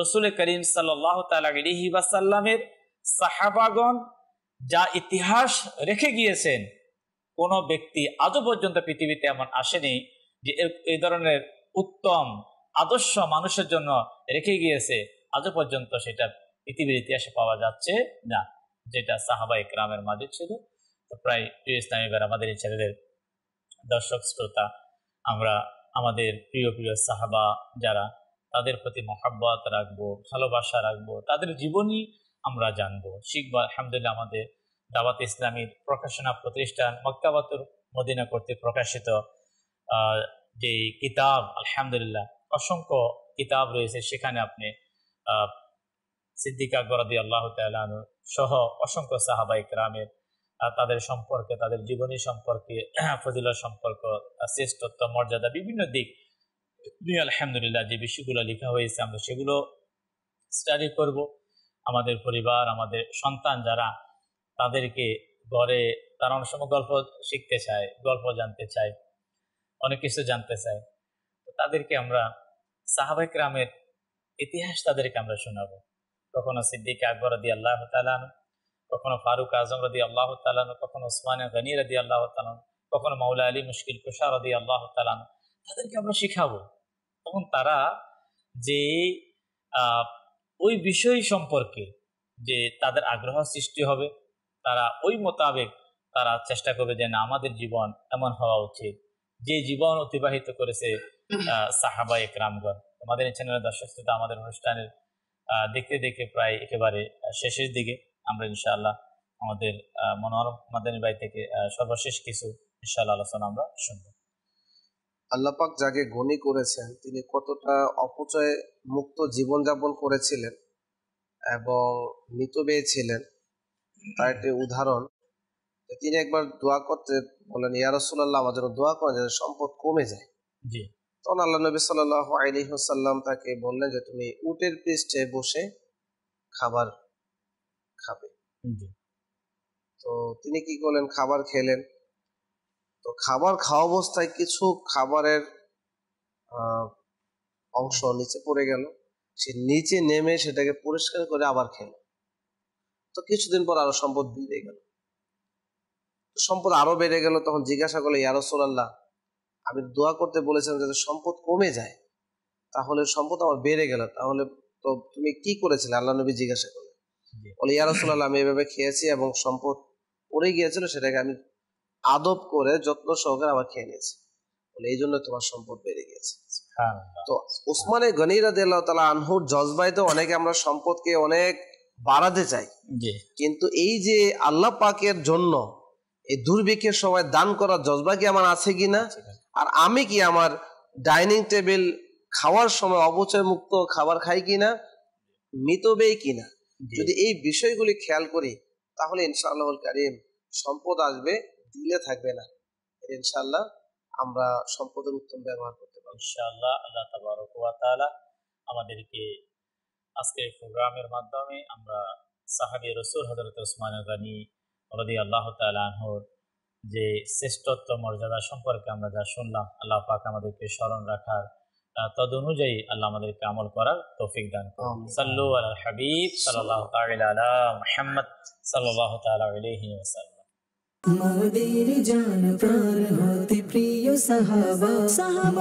রসুল করিম সাল্লাসাল্লামের সাহাবাগন যা ইতিহাস রেখে গিয়েছেন কোন ব্যক্তি আজও পর্যন্ত পৃথিবীতে এমন আসেনি যে এই ধরনের উত্তম আদর্শ মানুষের জন্য রেখে গিয়েছে আজও পর্যন্ত সেটা পৃথিবীর ইতিহাসে পাওয়া যাচ্ছে না যেটা সাহাবা ইকরামের মাঝে ছিল তো প্রায় প্রিয় ইসলামী বের আমাদের এই ছেলেদের দর্শক শ্রোতা আমরা আমাদের প্রিয় প্রিয় সাহাবা যারা তাদের প্রতি মহাব্বত রাখবো ভালোবাসা রাখবো তাদের জীবনী আমরা জানবো শিখব আলহামদুলিল্লাহ আমাদের দাওয়াত ইসলামীর প্রকাশনা প্রতিষ্ঠান মক্কাবাতুর মদিনা কর্তৃক প্রকাশিত যে কিতাব আলহামদুলিল্লাহ অসংখ্য কিতাব রয়েছে সেখানে আপনি সিদ্দিকা গরাদি আল্লাহ তালু সহ অসংখ্য সাহাবাই গ্রামের তাদের সম্পর্কে তাদের জীবনী সম্পর্কে ফজিলার সম্পর্ক শ্রেষ্ঠত্ব মর্যাদা বিভিন্ন দিক আলহামদুলিল্লাহ যে বিষয়গুলো লেখা হয়েছে আমরা সেগুলো স্টাডি করব আমাদের পরিবার আমাদের সন্তান যারা তাদেরকে ঘরে তারা অনেক সময় গল্প শিখতে চায় গল্প জানতে চায় অনেক কিছু জানতে চায় তাদেরকে আমরা সাহাবাই রামের ইতিহাস তাদেরকে আমরা শোনাবো কখনো সিদ্দিক আকবর রদি আল্লাহ তালান কখনো ফারুক আজম রদি আল্লাহ তালান কখনো ওসমান গনি রদি আল্লাহ তালান কখনো মাউলা আলী মুশকিল কুশা রদি আল্লাহ তালান তাদেরকে আমরা শিখাবো তখন তারা যে ওই বিষয় সম্পর্কে যে তাদের আগ্রহ সৃষ্টি হবে তারা ওই মোতাবেক তারা চেষ্টা করবে যে না আমাদের জীবন এমন হওয়া উচিত যে জীবন অতিবাহিত করেছে সাহাবা একরামগঞ্জ আমাদের চ্যানেলের দর্শক শ্রোতা আমাদের অনুষ্ঠানের দেখতে দেখতে প্রায় একেবারে শেষের দিকে আমরা ইনশাআল্লাহ আমাদের মনোরম মাদানী ভাই থেকে সর্বশেষ কিছু ইনশাআল্লাহ আলোচনা আমরা শুনব আল্লাপাক যাকে গণি করেছেন তিনি কতটা অপচয় মুক্ত জীবনযাপন করেছিলেন এবং মৃত পেয়েছিলেন তার একটি উদাহরণ তিনি একবার দোয়া করতে বলেন ইয়ারসুল্লাহ আমার জন্য দোয়া করেন যাতে সম্পদ কমে যায় জি তখন আল্লাহ নবী আলী হাসাল্লাম তাকে বললেন যে তুমি উটের পৃষ্ঠে বসে খাবার খাবে তো তিনি কি করলেন খাবার খেলেন তো খাবার খাওয়া অবস্থায় কিছু খাবারের অংশ নিচে পড়ে গেল সে নিচে নেমে সেটাকে পরিষ্কার করে আবার খেল তো কিছুদিন পর আরো সম্পদ বেড়ে গেল সম্পদ আরো বেড়ে গেল তখন জিজ্ঞাসা করলো ইয়ারসোল্লাহ আমি দোয়া করতে বলেছিলাম যাতে সম্পদ কমে যায় তাহলে সম্পদ আমার বেড়ে গেল তাহলে তো তুমি কি করেছিলে আল্লাহ নবী জিজ্ঞাসা করলেন বলে ইয়ারসুল্লাহ আমি এভাবে খেয়েছি এবং সম্পদ পড়ে গিয়েছিল সেটাকে আমি আদব করে যত্ন সহকারে আবার খেয়ে নিয়েছি বলে এই জন্য তোমার সম্পদ বেড়ে গিয়েছে তো ওসমানে গনি রাদিয়াল্লাহু তাআলা আনহুর জজবাই তো অনেকে আমরা সম্পদকে অনেক বাড়াতে চাই কিন্তু এই যে আল্লাহ পাকের জন্য এই দুর্ভিক্ষের সময় দান করার জজবা কি আমার আছে কিনা আর আমি কি আমার ডাইনিং টেবিল খাওয়ার সময় অবচয় মুক্ত খাবার খাই কিনা মৃত ব্যয় কিনা যদি এই বিষয়গুলি খেয়াল করি তাহলে ইনশাআল্লাহ কারিম সম্পদ আসবে দিলে থাকবে না ইনশাআল্লাহ আমরা সম্পদের উত্তম ব্যবহার করতে পারবো ইনশাআল্লাহ আল্লাহ তাবারক ওয়া তাআলা আমাদেরকে আজকে প্রোগ্রামের মাধ্যমে আমরা সাহাবী রসুল হযরত ওসমান গনি রাদিয়াল্লাহু তাআলা আনহুর যে শ্রেষ্ঠত্ব মর্যাদা সম্পর্কে আমরা যা শুনলাম আল্লাহ পাক আমাদেরকে স্মরণ রাখার তদ অনুযায়ী আল্লাহ আমাদেরকে আমল করার তৌফিক দান করুন সাল্লু আল হাবিব সাল্লাহ তাআলা মুহাম্মদ সাল্লাল্লাহু তাআলা আলাইহি ওয়াসাল্লাম মোদের জান প্রাণ হতে প্রিয় সাহাবা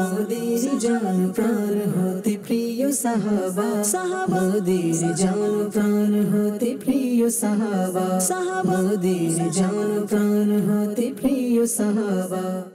মোদের জান প্রাণ হতে প্রিয় سہوا سہ بدی جان پران تے پر سہوا سہ بدی جان پرانے پر سہوا